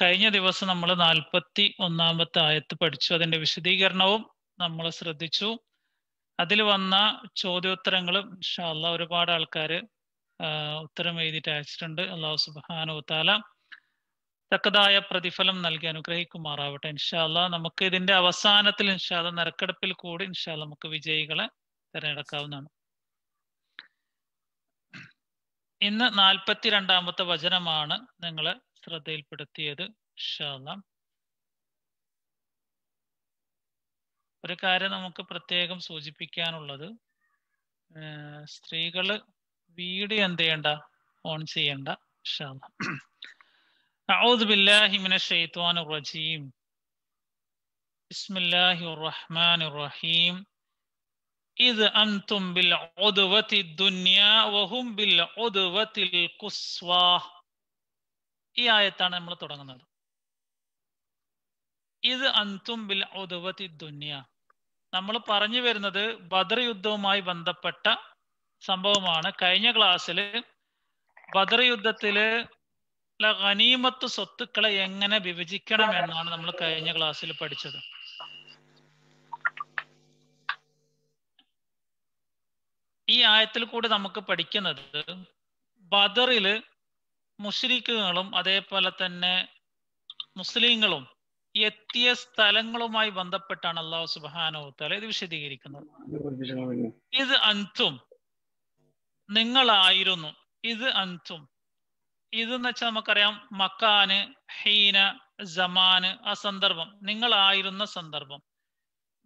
കഴിഞ്ഞ ദിവസം നമ്മൾ നാൽപ്പത്തി ഒന്നാമത്തെ ആയത്ത് പഠിച്ചു അതിന്റെ വിശദീകരണവും നമ്മൾ ശ്രദ്ധിച്ചു അതിൽ വന്ന ചോദ്യോത്തരങ്ങളും ഇൻഷാല്ല ഒരുപാട് ആൾക്കാർ ഉത്തരം എഴുതിയിട്ട് അയച്ചിട്ടുണ്ട് അള്ളാഹു സുബാനുത്താല തക്കതായ പ്രതിഫലം നൽകി അനുഗ്രഹിക്കുമാറാവട്ടെ ഇൻഷാല്ല നമുക്ക് ഇതിന്റെ അവസാനത്തിൽ ഇൻഷാല്ല നരക്കെടുപ്പിൽ കൂടി ഇൻഷാല്ല നമുക്ക് വിജയികളെ തിരഞ്ഞെടുക്കാവുന്നതാണ് ഇന്ന് നാൽപ്പത്തി രണ്ടാമത്തെ വചനമാണ് നിങ്ങൾ ശ്രദ്ധയിൽപ്പെടുത്തിയത് ഇൻഷാല്ലാം ഒരു കാര്യം നമുക്ക് പ്രത്യേകം സൂചിപ്പിക്കാനുള്ളത് സ്ത്രീകൾ വീട് എന്ത് ചെയ്യണ്ട ഓൺ ചെയ്യണ്ട റജീം റഹീം ഈ ആയത്താണ് നമ്മൾ തുടങ്ങുന്നത് ഇത് അന്തും ബിൽ ഉദവതി ദുന്യ നമ്മൾ പറഞ്ഞു വരുന്നത് ബദർ യുദ്ധവുമായി ബന്ധപ്പെട്ട സംഭവമാണ് കഴിഞ്ഞ ക്ലാസ്സിൽ ബദർ യുദ്ധത്തില് ഖനീമത്ത് സ്വത്തുക്കളെ എങ്ങനെ വിഭജിക്കണം എന്നാണ് നമ്മൾ കഴിഞ്ഞ ക്ലാസ്സിൽ പഠിച്ചത് ഈ ആയത്തിൽ കൂടി നമുക്ക് പഠിക്കുന്നത് ബദറില് മുഷരിക്കുകളും അതേപോലെ തന്നെ മുസ്ലിങ്ങളും എത്തിയ സ്ഥലങ്ങളുമായി ബന്ധപ്പെട്ടാണ് അള്ളാഹു സുബാനോത്തല ഇത് വിശദീകരിക്കുന്നത് ഇത് അന്തും നിങ്ങളായിരുന്നു ഇത് അന്തും ഇത് എന്ന് വെച്ചാൽ നമുക്കറിയാം മക്കാന് ഹീന ജമാന് ആ സന്ദർഭം നിങ്ങളായിരുന്ന സന്ദർഭം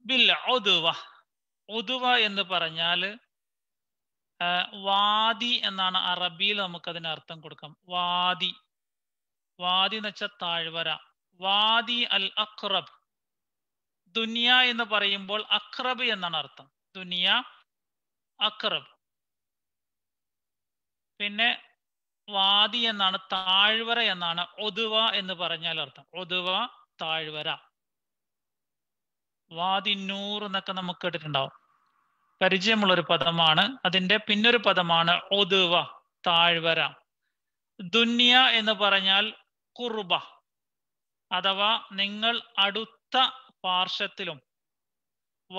ബിൽ ഒതുവ ഒതുവ എന്ന് പറഞ്ഞാല് വാദി എന്നാണ് അറബിയിൽ നമുക്ക് അതിന് അർത്ഥം കൊടുക്കാം വാദി വാദി എന്ന് വെച്ചാൽ താഴ്വര വാദി അൽ അക്രബ് ദുനിയ എന്ന് പറയുമ്പോൾ അക്രബ് എന്നാണ് അർത്ഥം ദുനിയ അക്രബ് പിന്നെ വാദി എന്നാണ് താഴ്വര എന്നാണ് ഒതുവ എന്ന് പറഞ്ഞാൽ അർത്ഥം ഒതുവ താഴ്വര വാദി നൂർ എന്നൊക്കെ നമുക്ക് കേട്ടിട്ടുണ്ടാവും പരിചയമുള്ള ഒരു പദമാണ് അതിൻ്റെ പിന്നൊരു പദമാണ് ഒതുവ താഴ്വര ദുന്യ എന്ന് പറഞ്ഞാൽ കുറുബ അഥവാ നിങ്ങൾ അടുത്ത പാർശ്വത്തിലും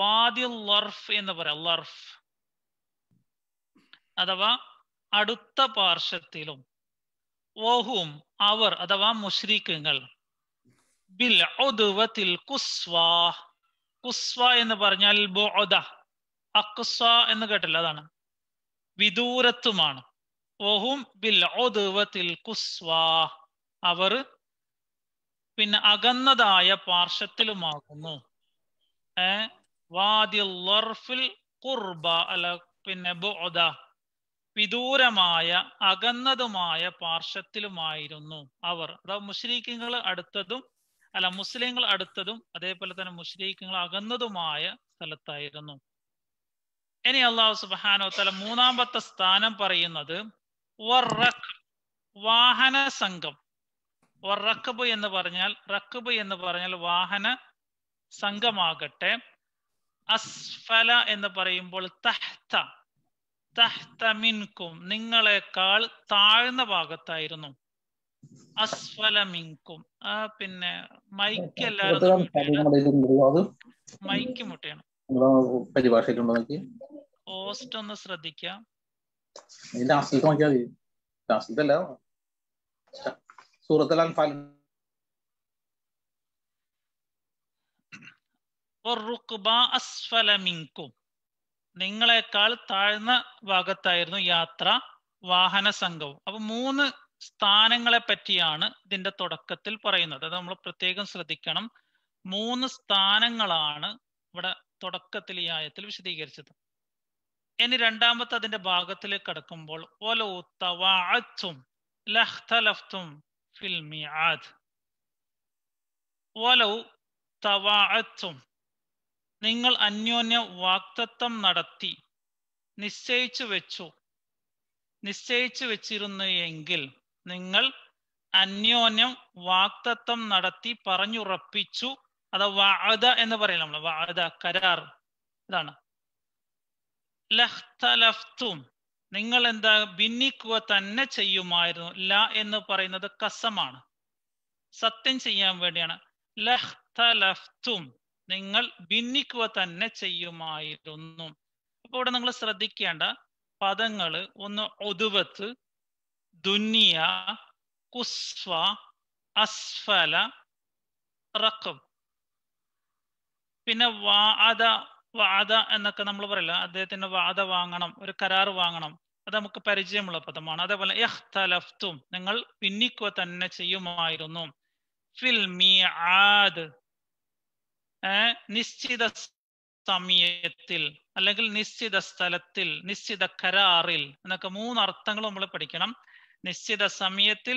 വാദി ലർഫ് എന്ന് പറയാം ലർഫ് അഥവാ അടുത്ത പാർശ്വത്തിലും ഓഹും അവർ അഥവാ മുഷ്രീഖുകൾ ബിൽ ഒതുവത്തിൽ കുസ്വാ കുസ്വ എന്ന് പറഞ്ഞാൽ അക്സ എന്ന് കേട്ടില്ല അതാണ് വിദൂരത്തുമാണ് ഓഹും ബിൽ അവർ പിന്നെ അകന്നതായ പാർശ്വത്തിലുമാകുന്നു ഏ അല്ല പിന്നെ വിദൂരമായ അകന്നതുമായ പാർശ്വത്തിലുമായിരുന്നു അവർ അതാ മുസ്ലിക്കുകൾ അടുത്തതും അല്ല മുസ്ലിങ്ങൾ അടുത്തതും അതേപോലെ തന്നെ മുസ്ലിക്കുകൾ അകന്നതുമായ സ്ഥലത്തായിരുന്നു ഇനി അള്ളാഹു സുബാനോ തല മൂന്നാമത്തെ സ്ഥാനം പറയുന്നത് വാഹന സംഘം റക്കബ് എന്ന് പറഞ്ഞാൽ റക്കബ് എന്ന് പറഞ്ഞാൽ വാഹന സംഘമാകട്ടെ അസ്ഫല എന്ന് പറയുമ്പോൾ തഹ്ത തഹ്ത മിൻകും നിങ്ങളെക്കാൾ താഴ്ന്ന ഭാഗത്തായിരുന്നു അസ്ഫല മിൻകും ആ പിന്നെ മൈക്ക് എല്ലാവരും മൈക്ക് മുട്ടയാണ് പരിഭാഷയിലുണ്ടോ പോസ്റ്റ് ഒന്ന് ശ്രദ്ധിക്കാം നിങ്ങളെക്കാൾ താഴ്ന്ന ഭാഗത്തായിരുന്നു യാത്ര വാഹന സംഘവും അപ്പൊ മൂന്ന് സ്ഥാനങ്ങളെ പറ്റിയാണ് ഇതിന്റെ തുടക്കത്തിൽ പറയുന്നത് അത് നമ്മൾ പ്രത്യേകം ശ്രദ്ധിക്കണം മൂന്ന് സ്ഥാനങ്ങളാണ് ഇവിടെ തുടക്കത്തിൽ ഈ ആയത്തിൽ വിശദീകരിച്ചത് ഇനി രണ്ടാമത്തെ അതിന്റെ ഭാഗത്തിലേക്ക് കടക്കുമ്പോൾ നിങ്ങൾ അന്യോന്യ വാക്തത്വം നടത്തി നിശ്ചയിച്ചു വെച്ചു നിശ്ചയിച്ചു വെച്ചിരുന്നു എങ്കിൽ നിങ്ങൾ അന്യോന്യം വാക്തത്വം നടത്തി പറഞ്ഞുറപ്പിച്ചു അഥവാ എന്ന് പറയുന്നത് നമ്മൾ കരാർ ഇതാണ് ലഹ്തലഫ്തും നിങ്ങൾ എന്താ ഭിന്നിക്കുക തന്നെ ചെയ്യുമായിരുന്നു ല എന്ന് പറയുന്നത് കസമാണ് സത്യം ചെയ്യാൻ വേണ്ടിയാണ് ലഹ്തലഫ്തും നിങ്ങൾ ഭിന്നിക്കുക തന്നെ ചെയ്യുമായിരുന്നു അപ്പോൾ ഇവിടെ നിങ്ങൾ ശ്രദ്ധിക്കേണ്ട പദങ്ങൾ ഒന്ന് ഒതുവത്ത് ദുനിയ കുസ്വ അസ്ഫല റക്കം പിന്നെ വാ അത വാദ എന്നൊക്കെ നമ്മൾ പറയില്ല അദ്ദേഹത്തിന്റെ വാദ വാങ്ങണം ഒരു കരാർ വാങ്ങണം അത് നമുക്ക് പരിചയമുള്ള പദമാണ് അതേപോലെ യഹ്തലഫ്തും നിങ്ങൾ ഭിന്നിക്കുക തന്നെ ചെയ്യുമായിരുന്നു ഫിൽ നിശ്ചിത സമയത്തിൽ അല്ലെങ്കിൽ നിശ്ചിത സ്ഥലത്തിൽ നിശ്ചിത കരാറിൽ എന്നൊക്കെ മൂന്ന് അർത്ഥങ്ങൾ നമ്മൾ പഠിക്കണം നിശ്ചിത സമയത്തിൽ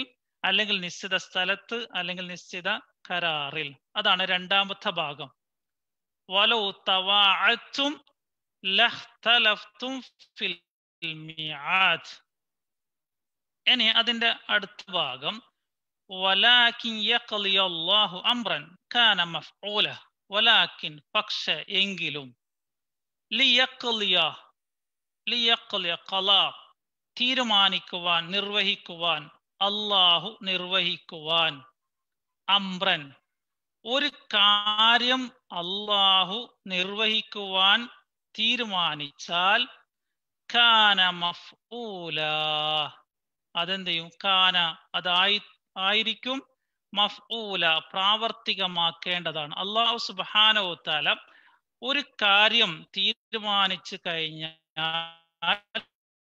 അല്ലെങ്കിൽ നിശ്ചിത സ്ഥലത്ത് അല്ലെങ്കിൽ നിശ്ചിത കരാറിൽ അതാണ് രണ്ടാമത്തെ ഭാഗം വലൗ തവാഅത്തും ലഖ്തലഫ്തും ഫിൽ മിആദ് ഇനി അതിന്റെ അടുത്ത ഭാഗം വലാകിൻ യഖ്ലിയല്ലാഹു അംറൻ കാന മഫ്ഊല വലാകിൻ പക്ഷെ എങ്കിലും ലിയഖ്ലിയ ലിയഖ്ലിയ ഖലാ തീരുമാനിക്കുവാൻ നിർവഹിക്കുവാൻ അല്ലാഹു നിർവഹിക്കുവാൻ അംറൻ ഒരു കാര്യം അള്ളാഹു നിർവഹിക്കുവാൻ തീരുമാനിച്ചാൽ കാന മഫൂല അതെന്ത് ചെയ്യും കാന അതായി ആയിരിക്കും മഫൂല പ്രാവർത്തികമാക്കേണ്ടതാണ് അള്ളാഹു സുബാനോത്താല ഒരു കാര്യം തീരുമാനിച്ചു കഴിഞ്ഞാൽ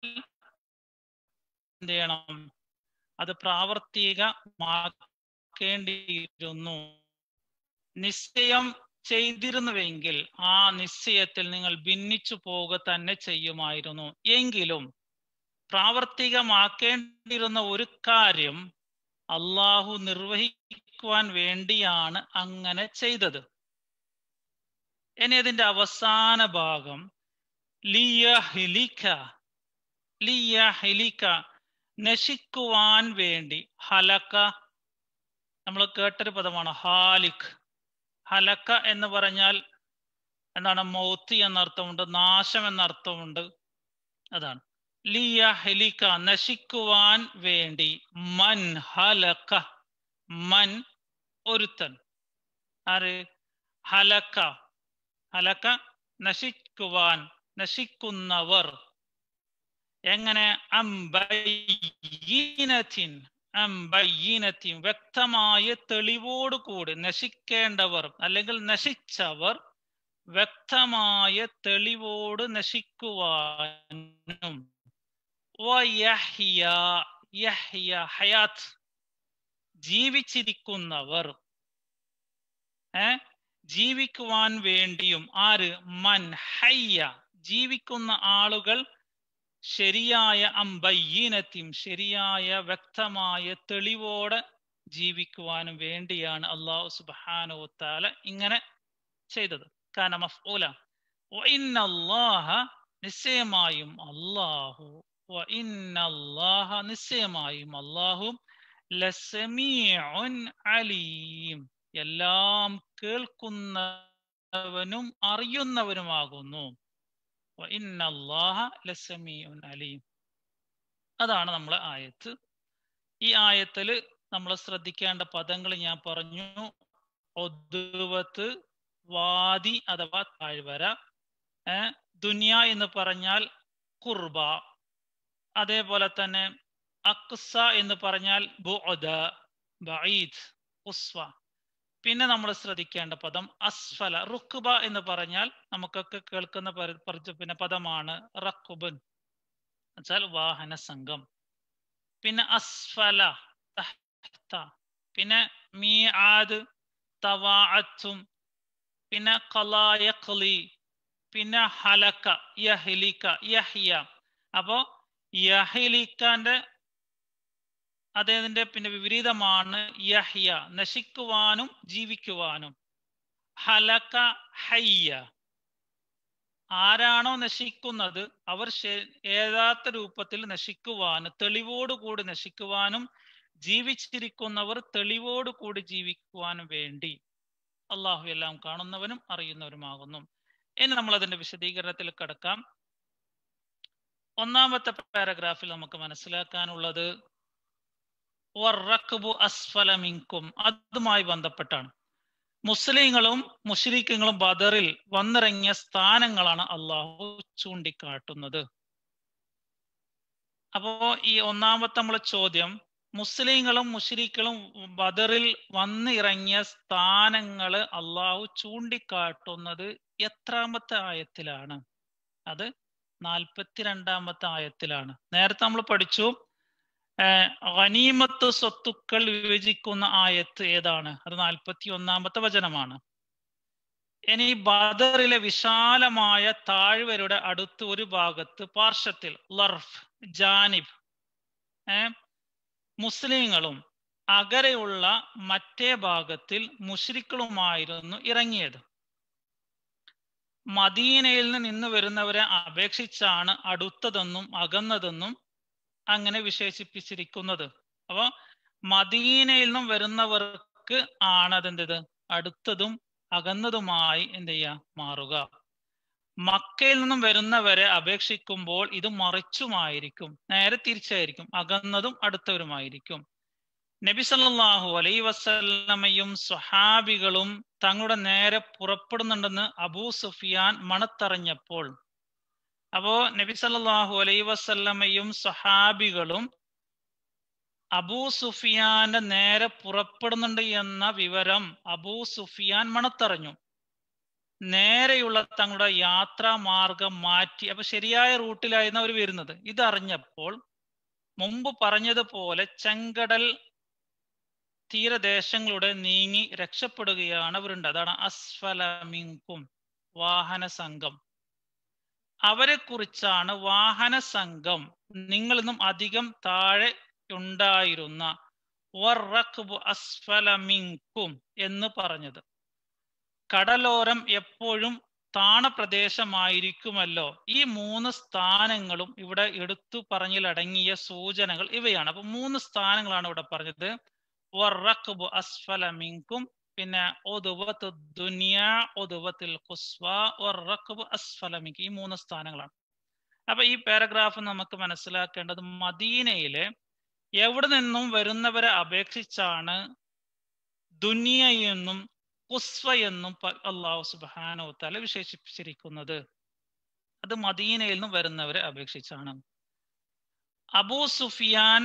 എന്ത് ചെയ്യണം അത് പ്രാവർത്തികമാക്കേണ്ടിയിരുന്നു നിശ്ചയം ചെയ്തിരുന്നുവെങ്കിൽ ആ നിശ്ചയത്തിൽ നിങ്ങൾ ഭിന്നിച്ചു പോവുക തന്നെ ചെയ്യുമായിരുന്നു എങ്കിലും പ്രാവർത്തികമാക്കേണ്ടിരുന്ന ഒരു കാര്യം അള്ളാഹു നിർവഹിക്കുവാൻ വേണ്ടിയാണ് അങ്ങനെ ചെയ്തത് ഇനി അതിന്റെ അവസാന ഭാഗം ലിയ ഹിലിക്ക നശിക്കുവാൻ വേണ്ടി ഹലക്ക നമ്മൾ കേട്ടൊരു പദമാണ് ഹാലിഖ് ഹലക്ക എന്ന് പറഞ്ഞാൽ എന്താണ് മൗത്തി എന്നർത്ഥമുണ്ട് നാശം എന്നർത്ഥമുണ്ട് അതാണ് ലിയ ഹെലിക്ക നശിക്കുവാൻ വേണ്ടി മൻ ഹലക്ക മൻ ഒരുത്തൻ ആര് ഹലക്ക ഹലക്ക നശിക്കുവാൻ നശിക്കുന്നവർ എങ്ങനെ അംബൈനത്തിൻ ബയ്യീനത്തെയും വ്യക്തമായ തെളിവോടുകൂടി നശിക്കേണ്ടവർ അല്ലെങ്കിൽ നശിച്ചവർ വ്യക്തമായ തെളിവോട് നശിക്കുവാനും ഹയാത്ത് ജീവിച്ചിരിക്കുന്നവർ ജീവിക്കുവാൻ വേണ്ടിയും ആര് മൻ ഹയ്യ ജീവിക്കുന്ന ആളുകൾ ശരിയായ അമ്പയ്യീനത്തെയും ശരിയായ വ്യക്തമായ തെളിവോടെ ജീവിക്കുവാനും വേണ്ടിയാണ് അള്ളാഹു സുബാനോ താല ഇങ്ങനെ ചെയ്തത് കാരണം നിശ്ചയമായും അള്ളാഹു നിശ്ചയമായും അള്ളാഹു അലീം എല്ലാം കേൾക്കുന്നവനും അറിയുന്നവനുമാകുന്നു അലീം അതാണ് നമ്മളെ ആയത്ത് ഈ ആയത്തിൽ നമ്മൾ ശ്രദ്ധിക്കേണ്ട പദങ്ങൾ ഞാൻ പറഞ്ഞു ഒത്ത് വാദി അഥവാ താഴ്വര ദുനിയ എന്ന് പറഞ്ഞാൽ കുർബ അതേപോലെ തന്നെ അക്സ എന്ന് പറഞ്ഞാൽ ബുഅദ ഉസ്വ പിന്നെ നമ്മൾ ശ്രദ്ധിക്കേണ്ട പദം അസ്ഫല റുക്കുബ എന്ന് പറഞ്ഞാൽ നമുക്കൊക്കെ കേൾക്കുന്ന പിന്നെ പദമാണ് റക്കുബൻ എന്നുവെച്ചാൽ വാഹന സംഘം പിന്നെ അസ്ഫല പിന്നെ തവാഅത്തും പിന്നെ കലായഖ്ലി പിന്നെ ഹലക്ക യഹ്ലിക്ക യഹ്യ അപ്പോ യഹ്ലിക്കാന്റെ അദ്ദേഹത്തിന്റെ പിന്നെ വിപരീതമാണ് യഹ്യ നശിക്കുവാനും ജീവിക്കുവാനും ഹലക ഹയ്യ ആരാണോ നശിക്കുന്നത് അവർ ഏതാത്ത രൂപത്തിൽ നശിക്കുവാനും തെളിവോടുകൂടി നശിക്കുവാനും ജീവിച്ചിരിക്കുന്നവർ തെളിവോടുകൂടി ജീവിക്കുവാനും വേണ്ടി അള്ളാഹു എല്ലാം കാണുന്നവനും അറിയുന്നവരുമാകുന്നു ഇനി നമ്മൾ അതിന്റെ വിശദീകരണത്തിൽ കിടക്കാം ഒന്നാമത്തെ പാരഗ്രാഫിൽ നമുക്ക് മനസ്സിലാക്കാനുള്ളത് അസ്ഫലമിങ്കും അതുമായി ബന്ധപ്പെട്ടാണ് മുസ്ലിങ്ങളും മുഷരീഖങ്ങളും ബദറിൽ വന്നിറങ്ങിയ സ്ഥാനങ്ങളാണ് അള്ളാഹു ചൂണ്ടിക്കാട്ടുന്നത് അപ്പോ ഈ ഒന്നാമത്തെ നമ്മളെ ചോദ്യം മുസ്ലിങ്ങളും മുഷരീഖകളും ബദറിൽ വന്നിറങ്ങിയ സ്ഥാനങ്ങൾ അള്ളാഹു ചൂണ്ടിക്കാട്ടുന്നത് എത്രാമത്തെ ആയത്തിലാണ് അത് നാൽപ്പത്തിരണ്ടാമത്തെ ആയത്തിലാണ് നേരത്തെ നമ്മൾ പഠിച്ചു ഖനീമത്ത് സ്വത്തുക്കൾ വിഭജിക്കുന്ന ആയത്ത് ഏതാണ് അത് നാൽപ്പത്തി ഒന്നാമത്തെ വചനമാണ് ഇനി ബദറിലെ വിശാലമായ താഴ്വരയുടെ അടുത്ത് ഒരു ഭാഗത്ത് പാർശ്വത്തിൽ ലർഫ് ജാനിബ് മുസ്ലിങ്ങളും അകരെയുള്ള മറ്റേ ഭാഗത്തിൽ മുഷ്രിക്കളുമായിരുന്നു ഇറങ്ങിയത് മദീനയിൽ നിന്ന് വരുന്നവരെ അപേക്ഷിച്ചാണ് അടുത്തതെന്നും അകന്നതെന്നും അങ്ങനെ വിശേഷിപ്പിച്ചിരിക്കുന്നത് അപ്പോൾ മദീനയിൽ നിന്നും വരുന്നവർക്ക് ആണ് അതെന്തത് അടുത്തതും അകന്നതുമായി എന്ത് ചെയ്യുക മാറുക മക്കയിൽ നിന്നും വരുന്നവരെ അപേക്ഷിക്കുമ്പോൾ ഇത് മറിച്ചുമായിരിക്കും നേരെ തിരിച്ചായിരിക്കും അകന്നതും അടുത്തവരുമായിരിക്കും നബി സല്ലാഹു അലൈ വസല്ലമയും സ്വഹാബികളും തങ്ങളുടെ നേരെ പുറപ്പെടുന്നുണ്ടെന്ന് അബൂ സുഫിയാൻ മണത്തറിഞ്ഞപ്പോൾ അപ്പോ നബി സല്ലാഹു അലൈ വസല്ലമയും സഹാബികളും അബൂ സുഫിയാന്റെ നേരെ പുറപ്പെടുന്നുണ്ട് എന്ന വിവരം അബൂ സുഫിയാൻ മണത്തറിഞ്ഞു നേരെയുള്ള തങ്ങളുടെ യാത്രാ മാർഗം മാറ്റി അപ്പൊ ശരിയായ റൂട്ടിലായിരുന്നു അവർ വരുന്നത് ഇതറിഞ്ഞപ്പോൾ മുമ്പ് പറഞ്ഞതുപോലെ ചെങ്കടൽ തീരദേശങ്ങളുടെ നീങ്ങി രക്ഷപ്പെടുകയാണ് അവരുണ്ട് അതാണ് അസ്ഫലമിങ്കും വാഹന സംഘം അവരെ കുറിച്ചാണ് വാഹന സംഘം നിങ്ങളിൽ അധികം താഴെ ഉണ്ടായിരുന്ന എന്ന് പറഞ്ഞത് കടലോരം എപ്പോഴും താണ പ്രദേശമായിരിക്കുമല്ലോ ഈ മൂന്ന് സ്ഥാനങ്ങളും ഇവിടെ എടുത്തു പറഞ്ഞിലടങ്ങിയ സൂചനകൾ ഇവയാണ് അപ്പൊ മൂന്ന് സ്ഥാനങ്ങളാണ് ഇവിടെ പറഞ്ഞത് അസ്ഫലമിങ്കും പിന്നെ ഒതുവത്ത് ദുനിയ ഒതുവത്തിൽ ഖുസ്വ ഒറക്കബ് അസ്ഫലമിക്ക് ഈ മൂന്ന് സ്ഥാനങ്ങളാണ് അപ്പൊ ഈ പാരഗ്രാഫ് നമുക്ക് മനസ്സിലാക്കേണ്ടത് മദീനയിലെ എവിടെ നിന്നും വരുന്നവരെ അപേക്ഷിച്ചാണ് ദുനിയ എന്നും കുസ്വ എന്നും അള്ളാഹു സുബാനോത്താല വിശേഷിപ്പിച്ചിരിക്കുന്നത് അത് മദീനയിൽ നിന്നും വരുന്നവരെ അപേക്ഷിച്ചാണ് അബൂ സുഫിയാൻ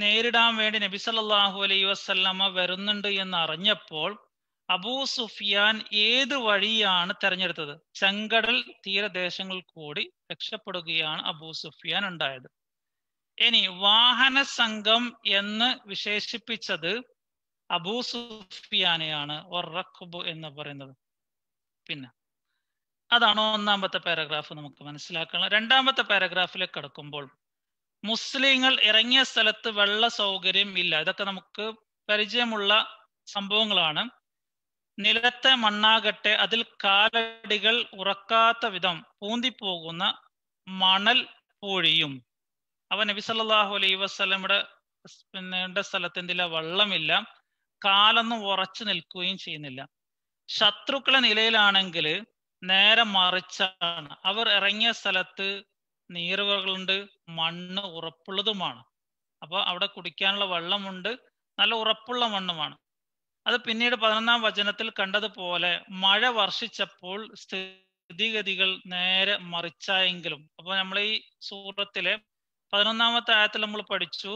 നേരിടാൻ വേണ്ടി നബി സല്ലാഹു അലൈ വസ്ല്ലമ്മ വരുന്നുണ്ട് എന്ന് അറിഞ്ഞപ്പോൾ അബൂ സുഫിയാൻ ഏത് വഴിയാണ് തെരഞ്ഞെടുത്തത് ചെങ്കടൽ തീരദേശങ്ങൾ കൂടി രക്ഷപ്പെടുകയാണ് അബൂ സുഫിയാൻ ഉണ്ടായത് ഇനി വാഹന സംഘം എന്ന് വിശേഷിപ്പിച്ചത് അബൂ സുഫിയാനെയാണ് ഒറക്കുബു എന്ന് പറയുന്നത് പിന്നെ അതാണ് ഒന്നാമത്തെ പാരഗ്രാഫ് നമുക്ക് മനസ്സിലാക്കണം രണ്ടാമത്തെ പാരഗ്രാഫിലേക്ക് കടക്കുമ്പോൾ മുസ്ലിങ്ങൾ ഇറങ്ങിയ സ്ഥലത്ത് വെള്ള സൗകര്യം ഇല്ല ഇതൊക്കെ നമുക്ക് പരിചയമുള്ള സംഭവങ്ങളാണ് നിലത്തെ മണ്ണാകട്ടെ അതിൽ കാലടികൾ ഉറക്കാത്ത വിധം പൂന്തിപ്പോകുന്ന മണൽ പൂഴിയും അവ നബി സല്ലാഹു അലൈഹി വസ്ലമിയുടെ നീണ്ട സ്ഥലത്ത് എന്തില്ല വെള്ളമില്ല കാലൊന്നും ഉറച്ചു നിൽക്കുകയും ചെയ്യുന്നില്ല ശത്രുക്കളെ നിലയിലാണെങ്കിൽ നേരെ മറിച്ചാണ് അവർ ഇറങ്ങിയ സ്ഥലത്ത് നീർവകളുണ്ട് മണ്ണ് ഉറപ്പുള്ളതുമാണ് അപ്പോൾ അവിടെ കുടിക്കാനുള്ള വെള്ളമുണ്ട് നല്ല ഉറപ്പുള്ള മണ്ണുമാണ് അത് പിന്നീട് പതിനൊന്നാം വചനത്തിൽ കണ്ടതുപോലെ മഴ വർഷിച്ചപ്പോൾ സ്ഥിതിഗതികൾ നേരെ മറിച്ചായെങ്കിലും അപ്പോൾ നമ്മൾ ഈ സൂറത്തിലെ പതിനൊന്നാമത്തെ ആയത്തിൽ നമ്മൾ പഠിച്ചു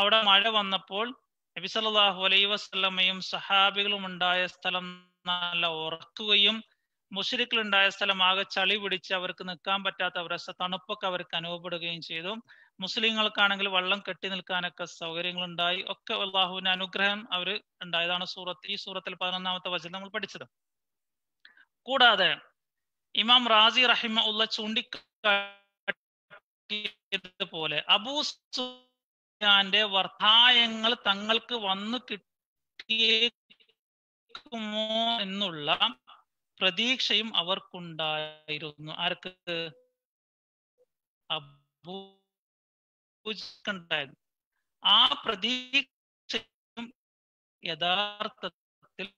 അവിടെ മഴ വന്നപ്പോൾ നബി സല്ലാഹു അലൈ വസ്ലമയും സഹാബികളും ഉണ്ടായ സ്ഥലം നല്ല ഉറക്കുകയും മുഷരിക്കിൽ ഉണ്ടായ സ്ഥലം ആകെ ചളി പിടിച്ച് അവർക്ക് നിൽക്കാൻ പറ്റാത്ത അവരുടെ തണുപ്പൊക്കെ അവർക്ക് അനുഭവപ്പെടുകയും ചെയ്തു മുസ്ലിങ്ങൾക്കാണെങ്കിൽ വെള്ളം കെട്ടി നിൽക്കാനൊക്കെ ഉണ്ടായി ഒക്കെ അള്ളാഹുവിന്റെ അനുഗ്രഹം അവർ ഉണ്ടായതാണ് സൂറത്ത് ഈ സൂറത്തിൽ പതിനൊന്നാമത്തെ വചനം നമ്മൾ പഠിച്ചത് കൂടാതെ ഇമാം റാസി റഹിമ ഉള്ള ചൂണ്ടിക്കോലെ അബൂ സുഫിയാന്റെ വർത്തായങ്ങൾ തങ്ങൾക്ക് വന്നു കിട്ടിയേക്കുമോ എന്നുള്ള പ്രതീക്ഷയും അവർക്കുണ്ടായിരുന്നു ആർക്ക് അബൂജക്കുണ്ടായിരുന്നു ആ പ്രതീക്ഷയും യഥാർത്ഥത്തിൽ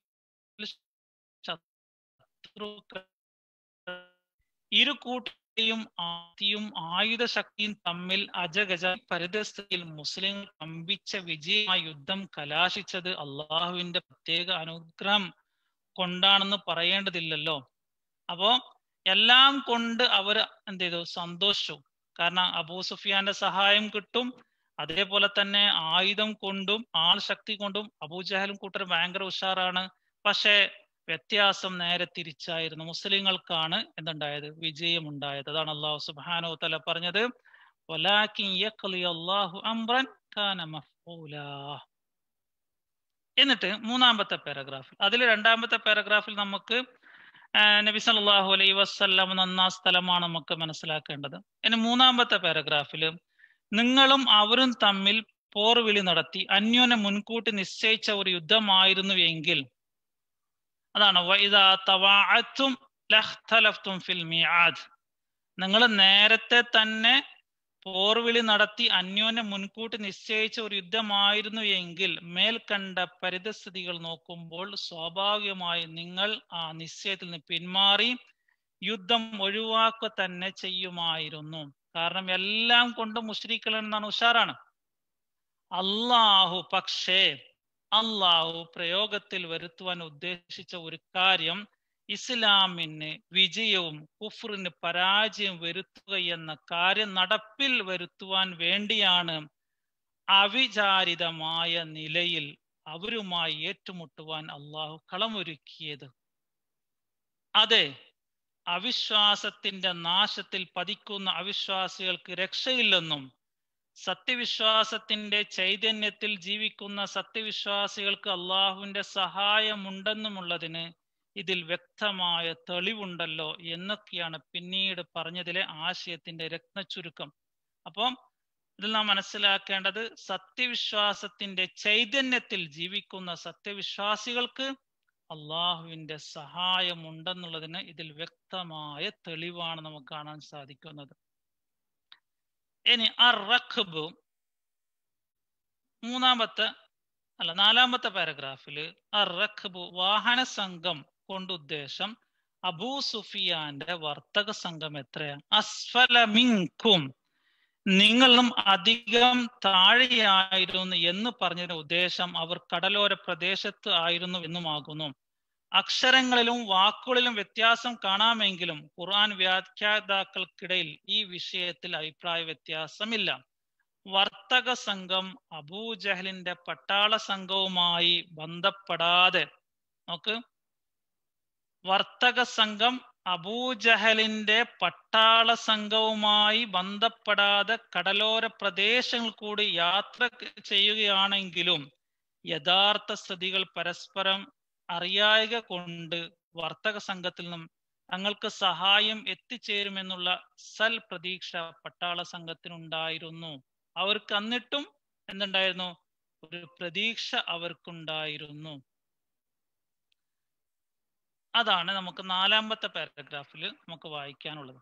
ഇരു കൂട്ടിയും ആദ്യയും ആയുധ ശക്തിയും തമ്മിൽ അജഗജ പരിതസ്ഥിതിയിൽ മുസ്ലിം കമ്പിച്ച വിജയമായ യുദ്ധം കലാശിച്ചത് അള്ളാഹുവിന്റെ പ്രത്യേക അനുഗ്രഹം കൊണ്ടാണെന്ന് പറയേണ്ടതില്ലല്ലോ അപ്പോ എല്ലാം കൊണ്ട് അവർ എന്ത് ചെയ്തു സന്തോഷിച്ചു കാരണം അബൂ സുഫിയാന്റെ സഹായം കിട്ടും അതേപോലെ തന്നെ ആയുധം കൊണ്ടും ആൾ ശക്തി കൊണ്ടും അബൂജഹലും കൂട്ടരും ഭയങ്കര ഉഷാറാണ് പക്ഷേ വ്യത്യാസം നേരെ തിരിച്ചായിരുന്നു മുസ്ലിങ്ങൾക്കാണ് എന്തുണ്ടായത് വിജയം ഉണ്ടായത് അതാണ് അള്ളാഹു സുബാനോ തല പറഞ്ഞത് എന്നിട്ട് മൂന്നാമത്തെ പാരഗ്രാഫിൽ അതിൽ രണ്ടാമത്തെ പാരഗ്രാഫിൽ നമുക്ക് നബി സല്ലാഹു അലൈ വസ്ലം നന്നാ സ്ഥലമാണ് നമുക്ക് മനസ്സിലാക്കേണ്ടത് ഇനി മൂന്നാമത്തെ പാരഗ്രാഫിൽ നിങ്ങളും അവരും തമ്മിൽ പോർവിളി നടത്തി അന്യോനെ മുൻകൂട്ടി നിശ്ചയിച്ച ഒരു യുദ്ധമായിരുന്നു എങ്കിൽ അതാണ് നിങ്ങൾ നേരത്തെ തന്നെ പോർവിളി നടത്തി അന്യോന്യം മുൻകൂട്ടി നിശ്ചയിച്ച ഒരു യുദ്ധമായിരുന്നു എങ്കിൽ മേൽക്കണ്ട പരിതസ്ഥിതികൾ നോക്കുമ്പോൾ സ്വാഭാവികമായി നിങ്ങൾ ആ നിശ്ചയത്തിൽ നിന്ന് പിന്മാറി യുദ്ധം ഒഴിവാക്കുക തന്നെ ചെയ്യുമായിരുന്നു കാരണം എല്ലാം കൊണ്ടും മുഷ്രീക്കൾ എന്നാണ് ഉഷാറാണ് അള്ളാഹു പക്ഷേ അള്ളാഹു പ്രയോഗത്തിൽ വരുത്തുവാൻ ഉദ്ദേശിച്ച ഒരു കാര്യം ഇസ്ലാമിന് വിജയവും കുഫറിന് പരാജയം വരുത്തുക എന്ന കാര്യം നടപ്പിൽ വരുത്തുവാൻ വേണ്ടിയാണ് അവിചാരിതമായ നിലയിൽ അവരുമായി ഏറ്റുമുട്ടുവാൻ അള്ളാഹു കളമൊരുക്കിയത് അതെ അവിശ്വാസത്തിന്റെ നാശത്തിൽ പതിക്കുന്ന അവിശ്വാസികൾക്ക് രക്ഷയില്ലെന്നും സത്യവിശ്വാസത്തിന്റെ ചൈതന്യത്തിൽ ജീവിക്കുന്ന സത്യവിശ്വാസികൾക്ക് അള്ളാഹുവിന്റെ സഹായമുണ്ടെന്നുമുള്ളതിന് ഇതിൽ വ്യക്തമായ തെളിവുണ്ടല്ലോ എന്നൊക്കെയാണ് പിന്നീട് പറഞ്ഞതിലെ ആശയത്തിന്റെ രത്നച്ചുരുക്കം അപ്പം ഇതിൽ നാം മനസ്സിലാക്കേണ്ടത് സത്യവിശ്വാസത്തിന്റെ ചൈതന്യത്തിൽ ജീവിക്കുന്ന സത്യവിശ്വാസികൾക്ക് അള്ളാഹുവിന്റെ സഹായമുണ്ടെന്നുള്ളതിന് ഇതിൽ വ്യക്തമായ തെളിവാണ് നമുക്ക് കാണാൻ സാധിക്കുന്നത് ഇനി അർ റഖബ് മൂന്നാമത്തെ അല്ല നാലാമത്തെ പാരഗ്രാഫിൽ അർ റഖബ് വാഹന സംഘം കൊണ്ട് ഉദ്ദേശം അബൂ സുഫിയാന്റെ വർത്തക സംഘം എത്രയാണ് അസ്ഫലമിങ്കും നിങ്ങളും അധികം താഴെയായിരുന്നു എന്ന് പറഞ്ഞതിന് ഉദ്ദേശം അവർ കടലോര പ്രദേശത്ത് ആയിരുന്നു എന്നുമാകുന്നു അക്ഷരങ്ങളിലും വാക്കുകളിലും വ്യത്യാസം കാണാമെങ്കിലും ഖുർആൻ വ്യാഖ്യാതാക്കൾക്കിടയിൽ ഈ വിഷയത്തിൽ അഭിപ്രായ വ്യത്യാസമില്ല വർത്തക സംഘം അബൂജഹലിന്റെ പട്ടാള സംഘവുമായി ബന്ധപ്പെടാതെ നോക്ക് വർത്തക സംഘം അബൂജഹലിന്റെ പട്ടാള സംഘവുമായി ബന്ധപ്പെടാതെ കടലോര പ്രദേശങ്ങൾ കൂടി യാത്ര ചെയ്യുകയാണെങ്കിലും യഥാർത്ഥ സ്ഥിതികൾ പരസ്പരം അറിയായക കൊണ്ട് വർത്തക സംഘത്തിൽ നിന്നും തങ്ങൾക്ക് സഹായം എത്തിച്ചേരുമെന്നുള്ള സൽ പ്രതീക്ഷ പട്ടാള സംഘത്തിനുണ്ടായിരുന്നു അവർക്ക് അന്നിട്ടും എന്തുണ്ടായിരുന്നു ഒരു പ്രതീക്ഷ അവർക്കുണ്ടായിരുന്നു അതാണ് നമുക്ക് നാലാമത്തെ പാരഗ്രാഫിൽ നമുക്ക് വായിക്കാനുള്ളത്